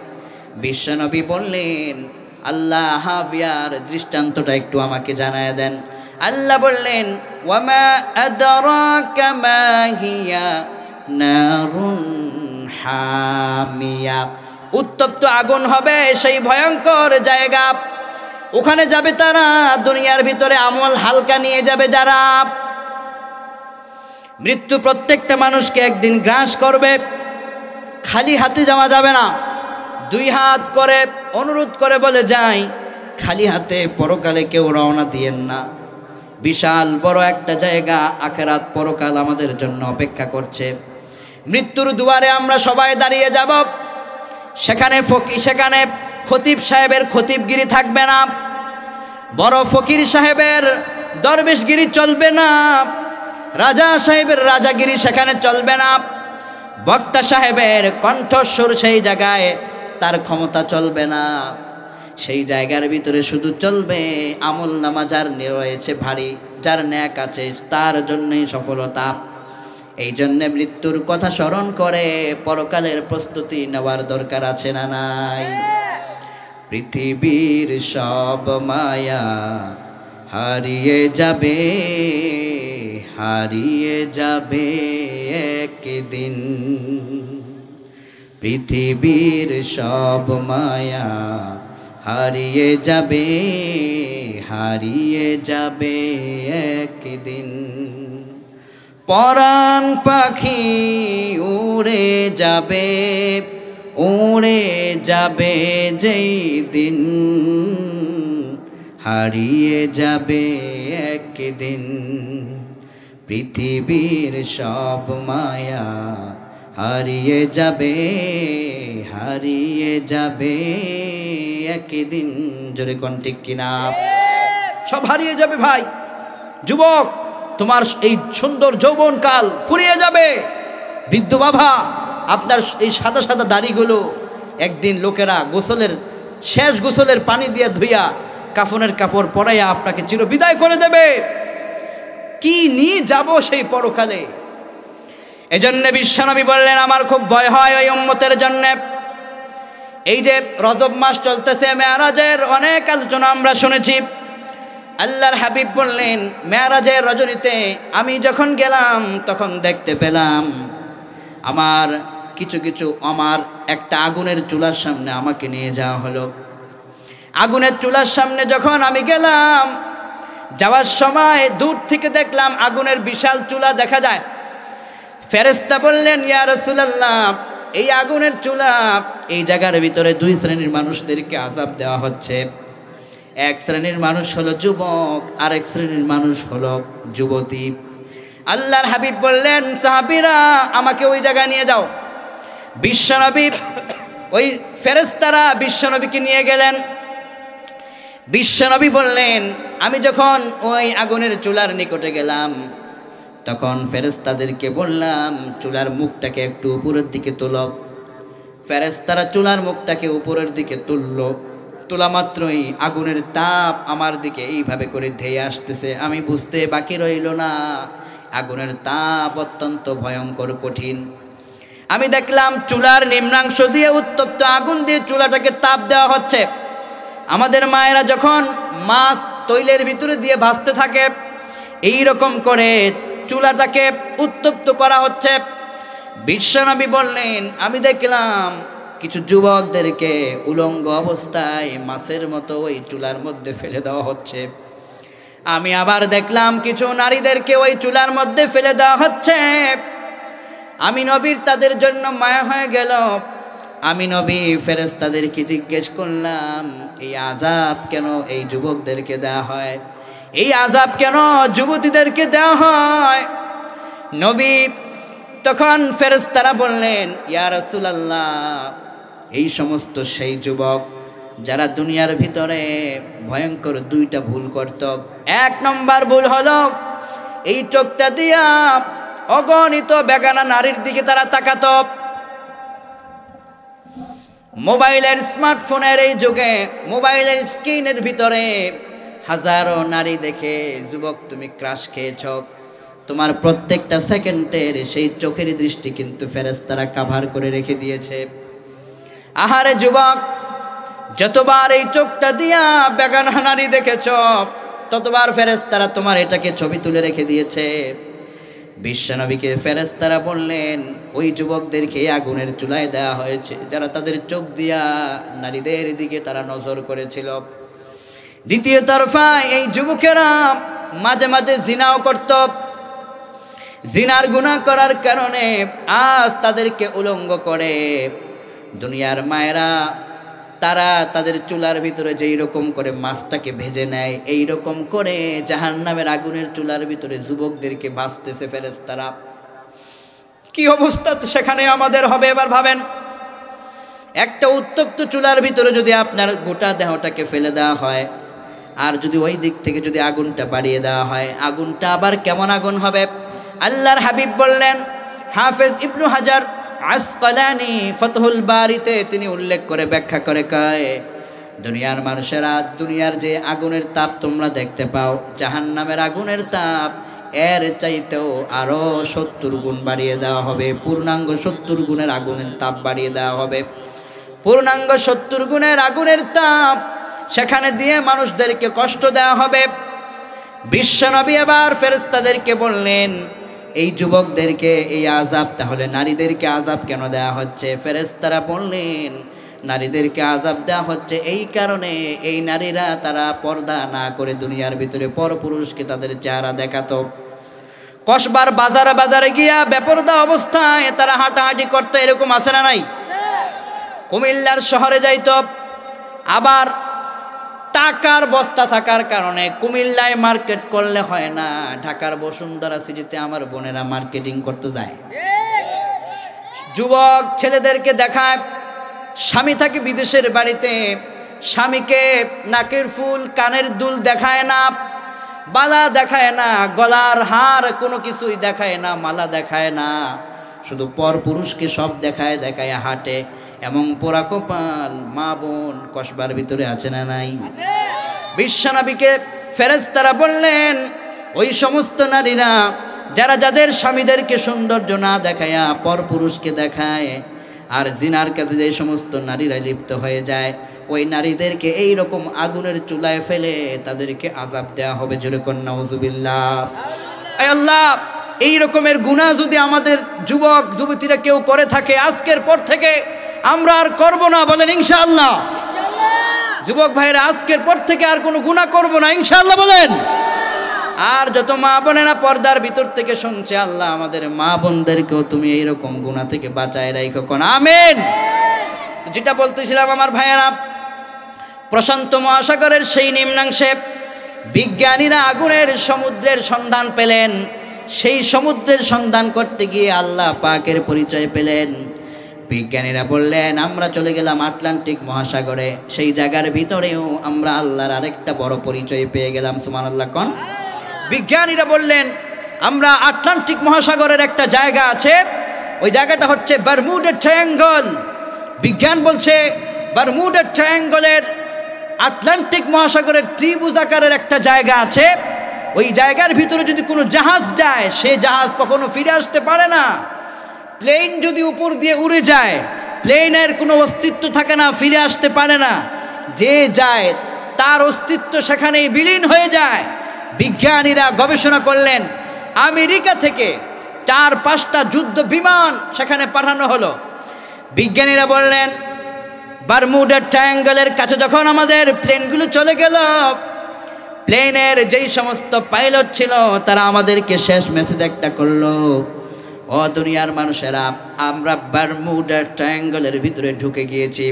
বিশ্বনবী বললেন আল্লাহ হাফিয়ার দৃষ্টান্তটা একটু আমাকে জানায় দেন আল্লাহ বললেন হামিয়া উত্তপ্ত আগুন হবে সেই ভয়ঙ্কর জায়গা ওখানে যাবে তারা দুনিয়ার ভিতরে আমল হালকা নিয়ে যাবে যারা মৃত্যু প্রত্যেকটা মানুষকে একদিন গ্রাস করবে খালি হাতে যাওয়া যাবে না দুই হাত করে অনুরোধ করে বলে যাই খালি হাতে পরকালে কেউ রওনা দিয়েন না বিশাল বড় একটা জায়গা আখেরাত পরকাল আমাদের জন্য অপেক্ষা করছে মৃত্যুর দুয়ারে আমরা সবাই দাঁড়িয়ে যাব সেখানে ফকি সেখানে খতিব সাহেবের খতিবগিরি থাকবে না বড় ফকির সাহেবের দরবেশগিরি চলবে না রাজা সাহেবের রাজাগিরি সেখানে চলবে না বক্তা সাহেবের কণ্ঠস্বর সেই জায়গায় তার ক্ষমতা চলবে না সেই জায়গার ভিতরে শুধু চলবে আমল নামা যার রয়েছে ভারী যার ন্যাক আছে তার জন্যই সফলতা এই জন্যে মৃত্যুর কথা স্মরণ করে পরকালের প্রস্তুতি নেওয়ার দরকার আছে না নাই পৃথিবীর সব মায়া হারিয়ে যাবে হারিয়ে যাবে একদিন পৃথিবীর সব মায়া হারিয়ে যাবে হারিয়ে যাবে একদিন পরাণ পাখি উড়ে যাবে উড়ে যাবে যেই দিন হারিয়ে যাবে একদিন পৃথিবীর সব মায়া হারিয়ে যাবে হারিয়ে যাবে একই দিন জোরে কোন ঠিক কিনা সব হারিয়ে যাবে ভাই যুবক তোমার এই সুন্দর যৌবন কাল ফুরিয়ে যাবে বৃদ্ধ বাবা আপনার এই সাদা সাদা দাড়িগুলো একদিন লোকেরা গোসলের শেষ গোসলের পানি দিয়ে ধুইয়া কাফনের কাপড় পরাইয়া আপনাকে চির বিদায় করে দেবে কি নিয়ে যাব সেই পরকালে এজন্য বিশ্বনবী বললেন আমার খুব ভয় হয় ওই উম্মতের জন্যে এই যে রজব মাস চলতেছে মেয়ারাজের অনেক আলোচনা আমরা শুনেছি আল্লাহর হাবিব বললেন মেয়ারাজের রজনীতে আমি যখন গেলাম তখন দেখতে পেলাম আমার কিছু কিছু আমার একটা আগুনের চুলার সামনে আমাকে নিয়ে যাওয়া হলো আগুনের চুলার সামনে যখন আমি গেলাম যাওয়ার সময় দূর থেকে দেখলাম আগুনের বিশাল চুলা দেখা যায় ফেরেস্তা বললেন ইয়া রসুলাল্লাহ এই আগুনের চুলা এই জায়গার ভিতরে দুই শ্রেণীর মানুষদেরকে আজাব দেওয়া হচ্ছে এক শ্রেণীর মানুষ হলো যুবক আর এক শ্রেণীর মানুষ হলো যুবতী আল্লাহর হাবিব বললেন সাহাবিরা আমাকে ওই জায়গায় নিয়ে যাও বিশ্বনবী ওই ফেরেস্তারা বিশ্বনবীকে নিয়ে গেলেন বিশ্বনবী বললেন আমি যখন ওই আগুনের চুলার নিকটে গেলাম তখন ফেরেস্তাদেরকে বললাম চুলার মুখটাকে একটু উপরের দিকে তোল ফেরেস্তারা চুলার মুখটাকে উপরের দিকে তুলল তোলা মাত্রই আগুনের তাপ আমার দিকে এইভাবে করে ধেয়ে আসতেছে আমি বুঝতে বাকি রইল না আগুনের তাপ অত্যন্ত ভয়ঙ্কর কঠিন আমি দেখলাম চুলার নিম্নাংশ দিয়ে উত্তপ্ত আগুন দিয়ে চুলাটাকে তাপ দেওয়া হচ্ছে আমাদের মায়েরা যখন মাছ তৈলের ভিতরে দিয়ে ভাসতে থাকে এই রকম করে চুলাটাকে উত্তপ্ত করা হচ্ছে বিশ্বনবী বললেন আমি দেখলাম কিছু যুবকদেরকে উলঙ্গ অবস্থায় মাছের মতো ওই চুলার মধ্যে ফেলে দেওয়া হচ্ছে আমি আবার দেখলাম কিছু নারীদেরকে ওই চুলার মধ্যে ফেলে দেওয়া হচ্ছে আমি নবীর তাদের জন্য মায়া হয়ে গেল আমি নবী ফেরেস্তাদেরকে জিজ্ঞেস করলাম এই আজাব কেন এই যুবকদেরকে দেওয়া হয় এই আজাব কেন যুবতীদেরকে দেওয়া হয় নবী তখন তারা বললেন ইয়া রাসূলুল্লাহ এই সমস্ত সেই যুবক যারা দুনিয়ার ভিতরে ভয়ঙ্কর দুইটা ভুল করত এক নম্বর ভুল হলো এই চোখটা দিয়া অগণিত বেগানা নারীর দিকে তারা তাকাত মোবাইলের স্মার্টফোনের এই যুগে মোবাইলের স্ক্রিনের ভিতরে হাজারো নারী দেখে যুবক তুমি ক্রাশ খেয়েছ তোমার প্রত্যেকটা সেকেন্ডের সেই চোখের দৃষ্টি কিন্তু ফেরেস্তারা কাভার করে রেখে দিয়েছে আহারে যুবক যতবার এই চোখটা দিয়া বেগানা নারী দেখেছ ততবার ফেরেস্তারা তোমার এটাকে ছবি তুলে রেখে দিয়েছে বিশ্বনবীকে ফেরেস্তারা বললেন ওই যুবকদেরকে আগুনের চুলায় দেয়া হয়েছে যারা তাদের চোখ দিয়া নারীদের দিকে তারা নজর করেছিল দ্বিতীয় তরফা এই যুবকেরা মাঝে মাঝে জিনাও করত জিনার গুণা করার কারণে আজ তাদেরকে উলঙ্গ করে দুনিয়ার মায়েরা তারা তাদের চুলার ভিতরে যেই রকম করে মাছটাকে ভেজে নেয় এই রকম করে জাহান নামের আগুনের চুলার ভিতরে যুবকদেরকে বাঁচতেছে ফেরেস তারা কি অবস্থা সেখানে আমাদের হবে এবার ভাবেন একটা উত্তপ্ত চুলার ভিতরে যদি আপনার গোটা দেহটাকে ফেলে দেওয়া হয় আর যদি ওই দিক থেকে যদি আগুনটা বাড়িয়ে দেওয়া হয় আগুনটা আবার কেমন আগুন হবে আল্লাহর হাবিব বললেন হাফেজ ইবনু হাজার আসকলানি ফতহুল বাড়িতে তিনি উল্লেখ করে ব্যাখ্যা করে কয় দুনিয়ার মানুষেরা দুনিয়ার যে আগুনের তাপ তোমরা দেখতে পাও জাহান নামের আগুনের তাপ এর চাইতেও আরও সত্তর গুণ বাড়িয়ে দেওয়া হবে পূর্ণাঙ্গ সত্তর গুণের আগুনের তাপ বাড়িয়ে দেওয়া হবে পূর্ণাঙ্গ সত্তর গুণের আগুনের তাপ সেখানে দিয়ে মানুষদেরকে কষ্ট দেওয়া হবে বিশ্বনবী আবার ফেরেস্তাদেরকে বললেন এই যুবকদেরকে এই আজাব তাহলে নারীদেরকে আজাব কেন দেয়া হচ্ছে ফেরেস্তারা বললেন নারীদেরকে আজাব দেওয়া হচ্ছে এই কারণে এই নারীরা তারা পর্দা না করে দুনিয়ার ভিতরে পরপুরুষকে তাদের চেহারা দেখাত কসবার বাজারে বাজারে গিয়া বেপরদা অবস্থায় তারা হাঁটাহাঁটি করতো এরকম আছে না নাই কুমিল্লার শহরে যাইত আবার টাকার বস্তা থাকার কারণে কুমিল্লায় মার্কেট করলে হয় না ঢাকার বসুন্ধরা সিটিতে আমার বোনেরা মার্কেটিং করতে যায় যুবক ছেলেদেরকে দেখায় স্বামী থাকে বিদেশের বাড়িতে স্বামীকে নাকের ফুল কানের দুল দেখায় না বালা দেখায় না গলার হার কোনো কিছুই দেখায় না মালা দেখায় না শুধু পর পুরুষকে সব দেখায় দেখায় হাটে এবং পোড়া কপাল মা বোন কসবার ভিতরে আছে না নাই ফেরেজ ফেরেস্তারা বললেন ওই সমস্ত নারীরা যারা যাদের স্বামীদেরকে সৌন্দর্য না দেখায় পর পুরুষকে দেখায় আর জিনার কাছে যে সমস্ত নারীরা লিপ্ত হয়ে যায় ওই নারীদেরকে এই রকম আগুনের চুলায় ফেলে তাদেরকে আজাব দেয়া হবে কন্যা ওজুবিল্লাহ আল্লাহ এই রকমের গুণা যদি আমাদের যুবক যুবতীরা কেউ করে থাকে আজকের পর থেকে আমরা আর করব না বলেন ইনশাআল্লাহ যুবক ভাইরা আজকের পর থেকে আর কোনো গুণা করব না ইনশাআল্লাহ বলেন আর যত মা বোনেরা পর্দার ভিতর থেকে শুনছে আল্লাহ আমাদের মা বোনদেরকেও তুমি এইরকম গুণা থেকে বাঁচায় রাইখো কোন আমেন যেটা বলতেছিলাম আমার ভাইয়েরা প্রশান্ত মহাসাগরের সেই নিম্নাংশে বিজ্ঞানীরা আগুনের সমুদ্রের সন্ধান পেলেন সেই সমুদ্রের সন্ধান করতে গিয়ে আল্লাহ পাকের পরিচয় পেলেন বিজ্ঞানীরা বললেন আমরা চলে গেলাম আটলান্টিক মহাসাগরে সেই জায়গার ভিতরেও আমরা আল্লাহর আরেকটা বড় পরিচয় পেয়ে গেলাম সুমান আল্লাহ কন বিজ্ঞানীরা বললেন আমরা আটলান্টিক মহাসাগরের একটা জায়গা আছে ওই জায়গাটা হচ্ছে বারমুডের ট্রায়াঙ্গল বিজ্ঞান বলছে বারমুডের ট্রায়াঙ্গলের আটলান্টিক মহাসাগরের ত্রিভুজ আকারের একটা জায়গা আছে ওই জায়গার ভিতরে যদি কোনো জাহাজ যায় সে জাহাজ কখনো ফিরে আসতে পারে না প্লেন যদি উপর দিয়ে উড়ে যায় প্লেনের কোনো অস্তিত্ব থাকে না ফিরে আসতে পারে না যে যায় তার অস্তিত্ব সেখানেই বিলীন হয়ে যায় বিজ্ঞানীরা গবেষণা করলেন আমেরিকা থেকে চার পাঁচটা যুদ্ধ বিমান সেখানে পাঠানো হলো বিজ্ঞানীরা বললেন বারমুডার ট্রায়াঙ্গলের কাছে যখন আমাদের প্লেনগুলো চলে গেল প্লেনের যেই সমস্ত পাইলট ছিল তারা আমাদেরকে শেষ মেসেজ একটা করলো ও দুনিয়ার মানুষেরা আমরা বারমুডার ট্রায়াঙ্গলের ভিতরে ঢুকে গিয়েছি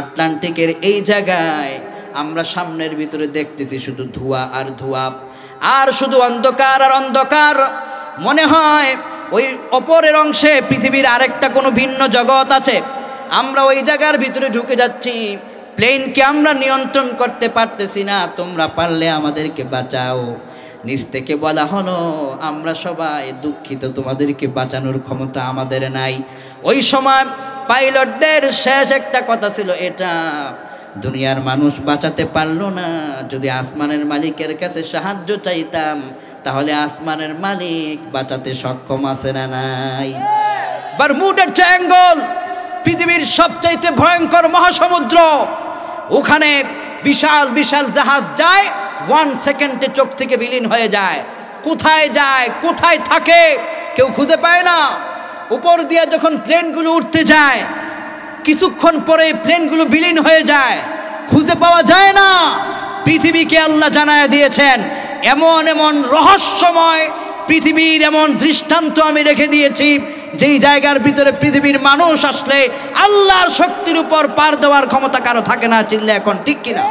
আটলান্টিকের এই জায়গায় আমরা সামনের ভিতরে দেখতেছি শুধু ধোঁয়া আর ধোঁয়া আর শুধু অন্ধকার আর অন্ধকার মনে হয় ওই অপরের অংশে পৃথিবীর আরেকটা কোনো ভিন্ন জগৎ আছে আমরা ওই জায়গার ভিতরে ঢুকে যাচ্ছি প্লেনকে আমরা নিয়ন্ত্রণ করতে পারতেছি না তোমরা পারলে আমাদেরকে বাঁচাও নিজ থেকে বলা হলো আমরা সবাই দুঃখিত তোমাদেরকে বাঁচানোর ক্ষমতা আমাদের নাই ওই সময় পাইলটদের শেষ একটা কথা ছিল এটা দুনিয়ার মানুষ বাঁচাতে পারলো না যদি আসমানের মালিকের কাছে সাহায্য চাইতাম তাহলে আসমানের মালিক বাঁচাতে সক্ষম আছে না নাই বারমুডা ট্রায়াঙ্গল পৃথিবীর সবচাইতে ভয়ঙ্কর মহাসমুদ্র ওখানে বিশাল বিশাল জাহাজ যায় ওয়ান সেকেন্ডে চোখ থেকে বিলীন হয়ে যায় কোথায় যায় কোথায় থাকে কেউ খুঁজে পায় না উপর দিয়ে যখন প্লেনগুলো উঠতে যায় কিছুক্ষণ পরে প্লেনগুলো বিলীন হয়ে যায় খুঁজে পাওয়া যায় না পৃথিবীকে আল্লাহ জানায় দিয়েছেন এমন এমন রহস্যময় পৃথিবীর এমন দৃষ্টান্ত আমি রেখে দিয়েছি যেই জায়গার ভিতরে পৃথিবীর মানুষ আসলে আল্লাহর শক্তির উপর পার দেওয়ার ক্ষমতা কারো থাকে না চিল্লে এখন ঠিক কিনা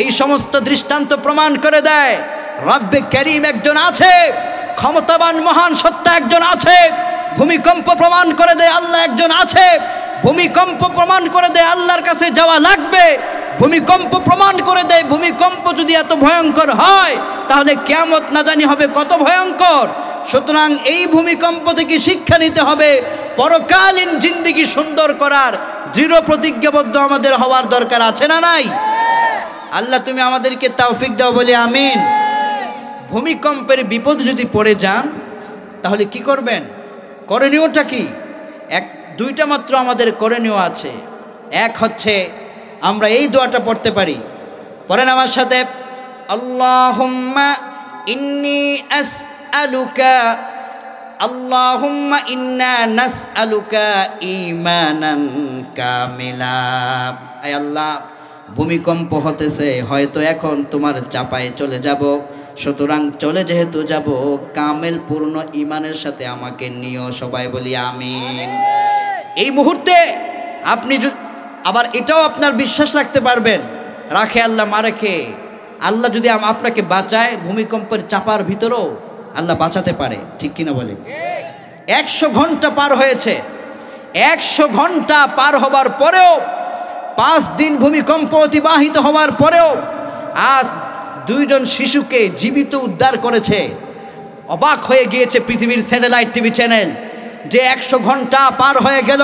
এই সমস্ত দৃষ্টান্ত প্রমাণ করে দেয় রাব্বে ক্যারিম একজন আছে ক্ষমতাবান মহান সত্তা একজন আছে ভূমিকম্প প্রমাণ করে দেয় আল্লাহ একজন আছে ভূমিকম্প প্রমাণ করে দেয় আল্লাহর কাছে যাওয়া লাগবে ভূমিকম্প প্রমাণ করে দেয় ভূমিকম্প যদি এত ভয়ঙ্কর হয় তাহলে কেমত না জানি হবে কত ভয়ঙ্কর সুতরাং এই ভূমিকম্প থেকে শিক্ষা নিতে হবে পরকালীন জিন্দিগি সুন্দর করার দৃঢ় প্রতিজ্ঞাবদ্ধ আমাদের হওয়ার দরকার আছে না নাই আল্লাহ তুমি আমাদেরকে তাওফিক দাও বলে আমিন ভূমিকম্পের বিপদ যদি পড়ে যান তাহলে কি করবেন করণীয়টা কি এক দুইটা মাত্র আমাদের করণীয় আছে এক হচ্ছে আমরা এই দোয়াটা পড়তে পারি পরে আমার সাথে ইন্নি আস আলুকা ইন্না নাস আলুকা কামিলা আল্লাহ ভূমিকম্প হতেছে হয়তো এখন তোমার চাপায় চলে যাব সুতরাং চলে যেহেতু যাব কামেল পূর্ণ ইমানের সাথে আমাকে নিয়েও সবাই বলি আমিন এই মুহূর্তে আপনি আবার এটাও আপনার বিশ্বাস রাখতে পারবেন রাখে আল্লাহ মা রেখে আল্লাহ যদি আপনাকে বাঁচায় ভূমিকম্পের চাপার ভিতরেও আল্লাহ বাঁচাতে পারে ঠিক কিনা বলে একশো ঘন্টা পার হয়েছে একশো ঘন্টা পার হবার পরেও পাঁচ দিন ভূমিকম্প অতিবাহিত হওয়ার পরেও আজ দুইজন শিশুকে জীবিত উদ্ধার করেছে অবাক হয়ে গিয়েছে পৃথিবীর স্যাটেলাইট টিভি চ্যানেল যে একশো ঘন্টা পার হয়ে গেল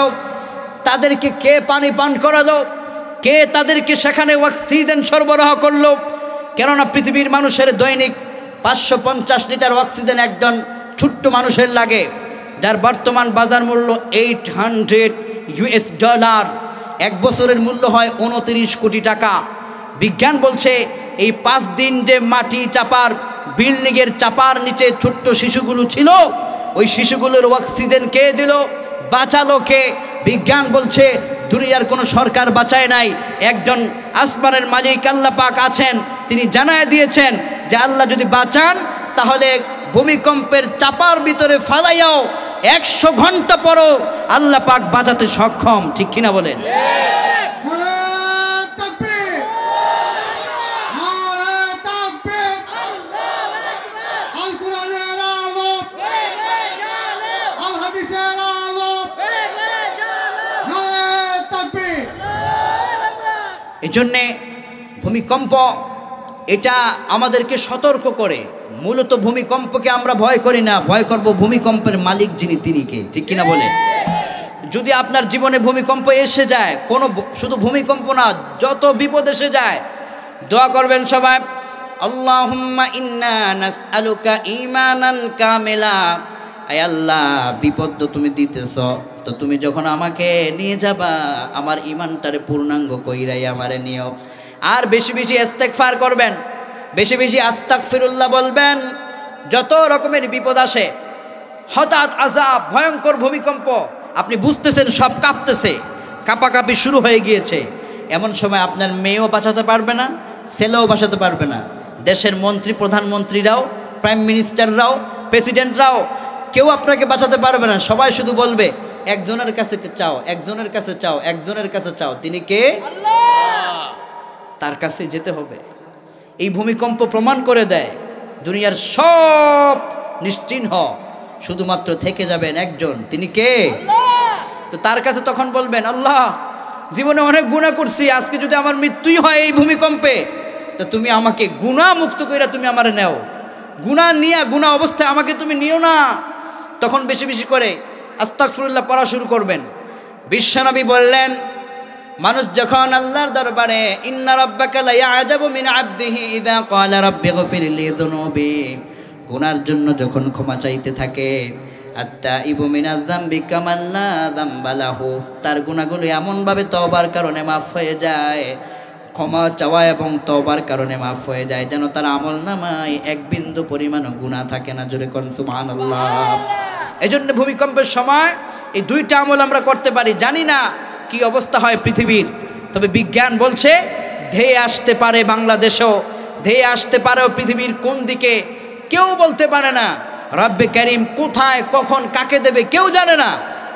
তাদেরকে কে পানি পান করালো কে তাদেরকে সেখানে অক্সিজেন সরবরাহ করলো কেননা পৃথিবীর মানুষের দৈনিক পাঁচশো পঞ্চাশ লিটার অক্সিজেন একজন ছোট্ট মানুষের লাগে যার বর্তমান বাজার মূল্য এইট হান্ড্রেড ইউএস ডলার এক বছরের মূল্য হয় উনতিরিশ কোটি টাকা বিজ্ঞান বলছে এই পাঁচ দিন যে মাটি চাপার বিল্ডিংয়ের চাপার নিচে ছোট্ট শিশুগুলো ছিল ওই শিশুগুলোর অক্সিজেন কে দিল বাঁচালো কে বিজ্ঞান বলছে দুনিয়ার কোনো সরকার বাঁচায় নাই একজন আসমানের মালিক আল্লাপাক পাক আছেন তিনি জানায় দিয়েছেন যে আল্লাহ যদি বাঁচান তাহলে ভূমিকম্পের চাপার ভিতরে ফালাইয়াও একশো ঘন্টা পরও আল্লাহ পাক বাজাতে সক্ষম ঠিক কিনা বলেন এই জন্যে ভূমিকম্প এটা আমাদেরকে সতর্ক করে মূলত ভূমিকম্পকে আমরা ভয় করি না ভয় করব ভূমিকম্পের মালিক যিনি তিনি কে ঠিক কিনা বলে যদি আপনার জীবনে ভূমিকম্প এসে যায় কোনো শুধু ভূমিকম্প না যত বিপদ এসে যায় দোয়া করবেন সবাই আল্লাহুম্মা ইন্না নাসআলুকা ঈমানান কামিলা আয় আল্লাহ বিপদ তো তুমি দিতেছ তো তুমি যখন আমাকে নিয়ে যাবা আমার ইমানটারে পূর্ণাঙ্গ কইরাই আমারে নিও আর বেশি বেশি ফার করবেন বেশি বেশি আস্তাক ফিরুল্লাহ বলবেন যত রকমের বিপদ আসে হঠাৎ আজাব ভয়ঙ্কর ভূমিকম্প আপনি বুঝতেছেন সব কাঁপতেছে কাঁপাকাঁপি শুরু হয়ে গিয়েছে এমন সময় আপনার মেয়েও বাঁচাতে পারবে না ছেলেও বাঁচাতে পারবে না দেশের মন্ত্রী প্রধানমন্ত্রীরাও প্রাইম মিনিস্টাররাও প্রেসিডেন্টরাও কেউ আপনাকে বাঁচাতে পারবে না সবাই শুধু বলবে একজনের কাছে চাও একজনের কাছে চাও একজনের কাছে চাও তিনি কে আল্লাহ তার কাছে যেতে হবে এই ভূমিকম্প প্রমাণ করে দেয় দুনিয়ার সব নিশ্চিহ্ন শুধুমাত্র থেকে যাবেন একজন তিনি কে তো তার কাছে তখন বলবেন আল্লাহ জীবনে অনেক গুণা করছি আজকে যদি আমার মৃত্যুই হয় এই ভূমিকম্পে তো তুমি আমাকে গুণা মুক্ত করে তুমি আমার নেও গুণা নিয়া গুণা অবস্থায় আমাকে তুমি নিও না তখন বেশি বেশি করে আস্তাকফুরুল্লাহ পড়া শুরু করবেন বিশ্বনবী বললেন মানুষ যখন আল্লাহর দরবারে ইন্না রব্বাকা লায়াজাবু মিন আবদিহি ইযা ক্বালা রাব্বি গফিরলি যুনুবি গুনার জন্য যখন ক্ষমা চাইতে থাকে আত্তা ইবু মিনাজ যামবি লা যামবালাহু তার গুনাহগুলো এমনভাবে তওবার কারণে মাফ হয়ে যায় ক্ষমা চাওয়া এবং তওবার কারণে মাফ হয়ে যায় যেন তার আমল নামায় এক বিন্দু পরিমাণ গুনাহ থাকে না জোরে কোন সুবহানাল্লাহ এজন্য ভূমিকম্পের সময় এই দুইটা আমল আমরা করতে পারি জানি না কি অবস্থা হয় পৃথিবীর তবে বিজ্ঞান বলছে ধেয়ে আসতে পারে বাংলাদেশও ধেয়ে আসতে পারেও পৃথিবীর কোন দিকে কেউ বলতে পারে না রাব্বে করিম কোথায় কখন কাকে দেবে কেউ জানে না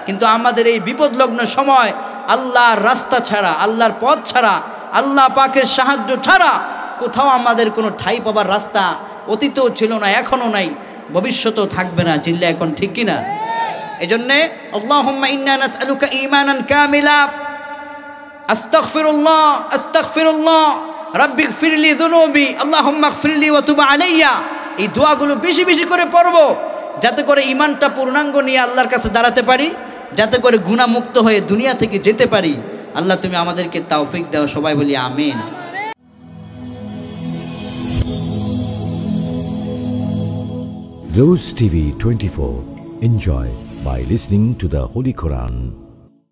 কিন্তু আমাদের এই বিপদলগ্ন সময় আল্লাহর রাস্তা ছাড়া আল্লাহর পথ ছাড়া আল্লাহ পাকের সাহায্য ছাড়া কোথাও আমাদের কোনো ঠাই পাবার রাস্তা অতীতও ছিল না এখনও নাই ভবিষ্যতেও থাকবে না চিল্লা এখন ঠিক কিনা এজন্যে আল্লাহম্মা ইন্নানাস আলুকা ইমানান কামিলা আস্তাগফিরুল্লাহ আস্তাগফিরুল্লাহ রাব্বিক ফিরলি যুনুবি আল্লাহুম্মা গফিরলি ওয়া তুব আলাইয়া এই দোয়াগুলো বেশি বেশি করে পড়ব যাতে করে ইমানটা পূর্ণাঙ্গ নিয়ে আল্লাহর কাছে দাঁড়াতে পারি যাতে করে গুণামুক্ত হয়ে দুনিয়া থেকে যেতে পারি আল্লাহ তুমি আমাদেরকে তাওফিক দাও সবাই বলি আমিন Rose TV 24. Enjoy. by listening to the Holy Quran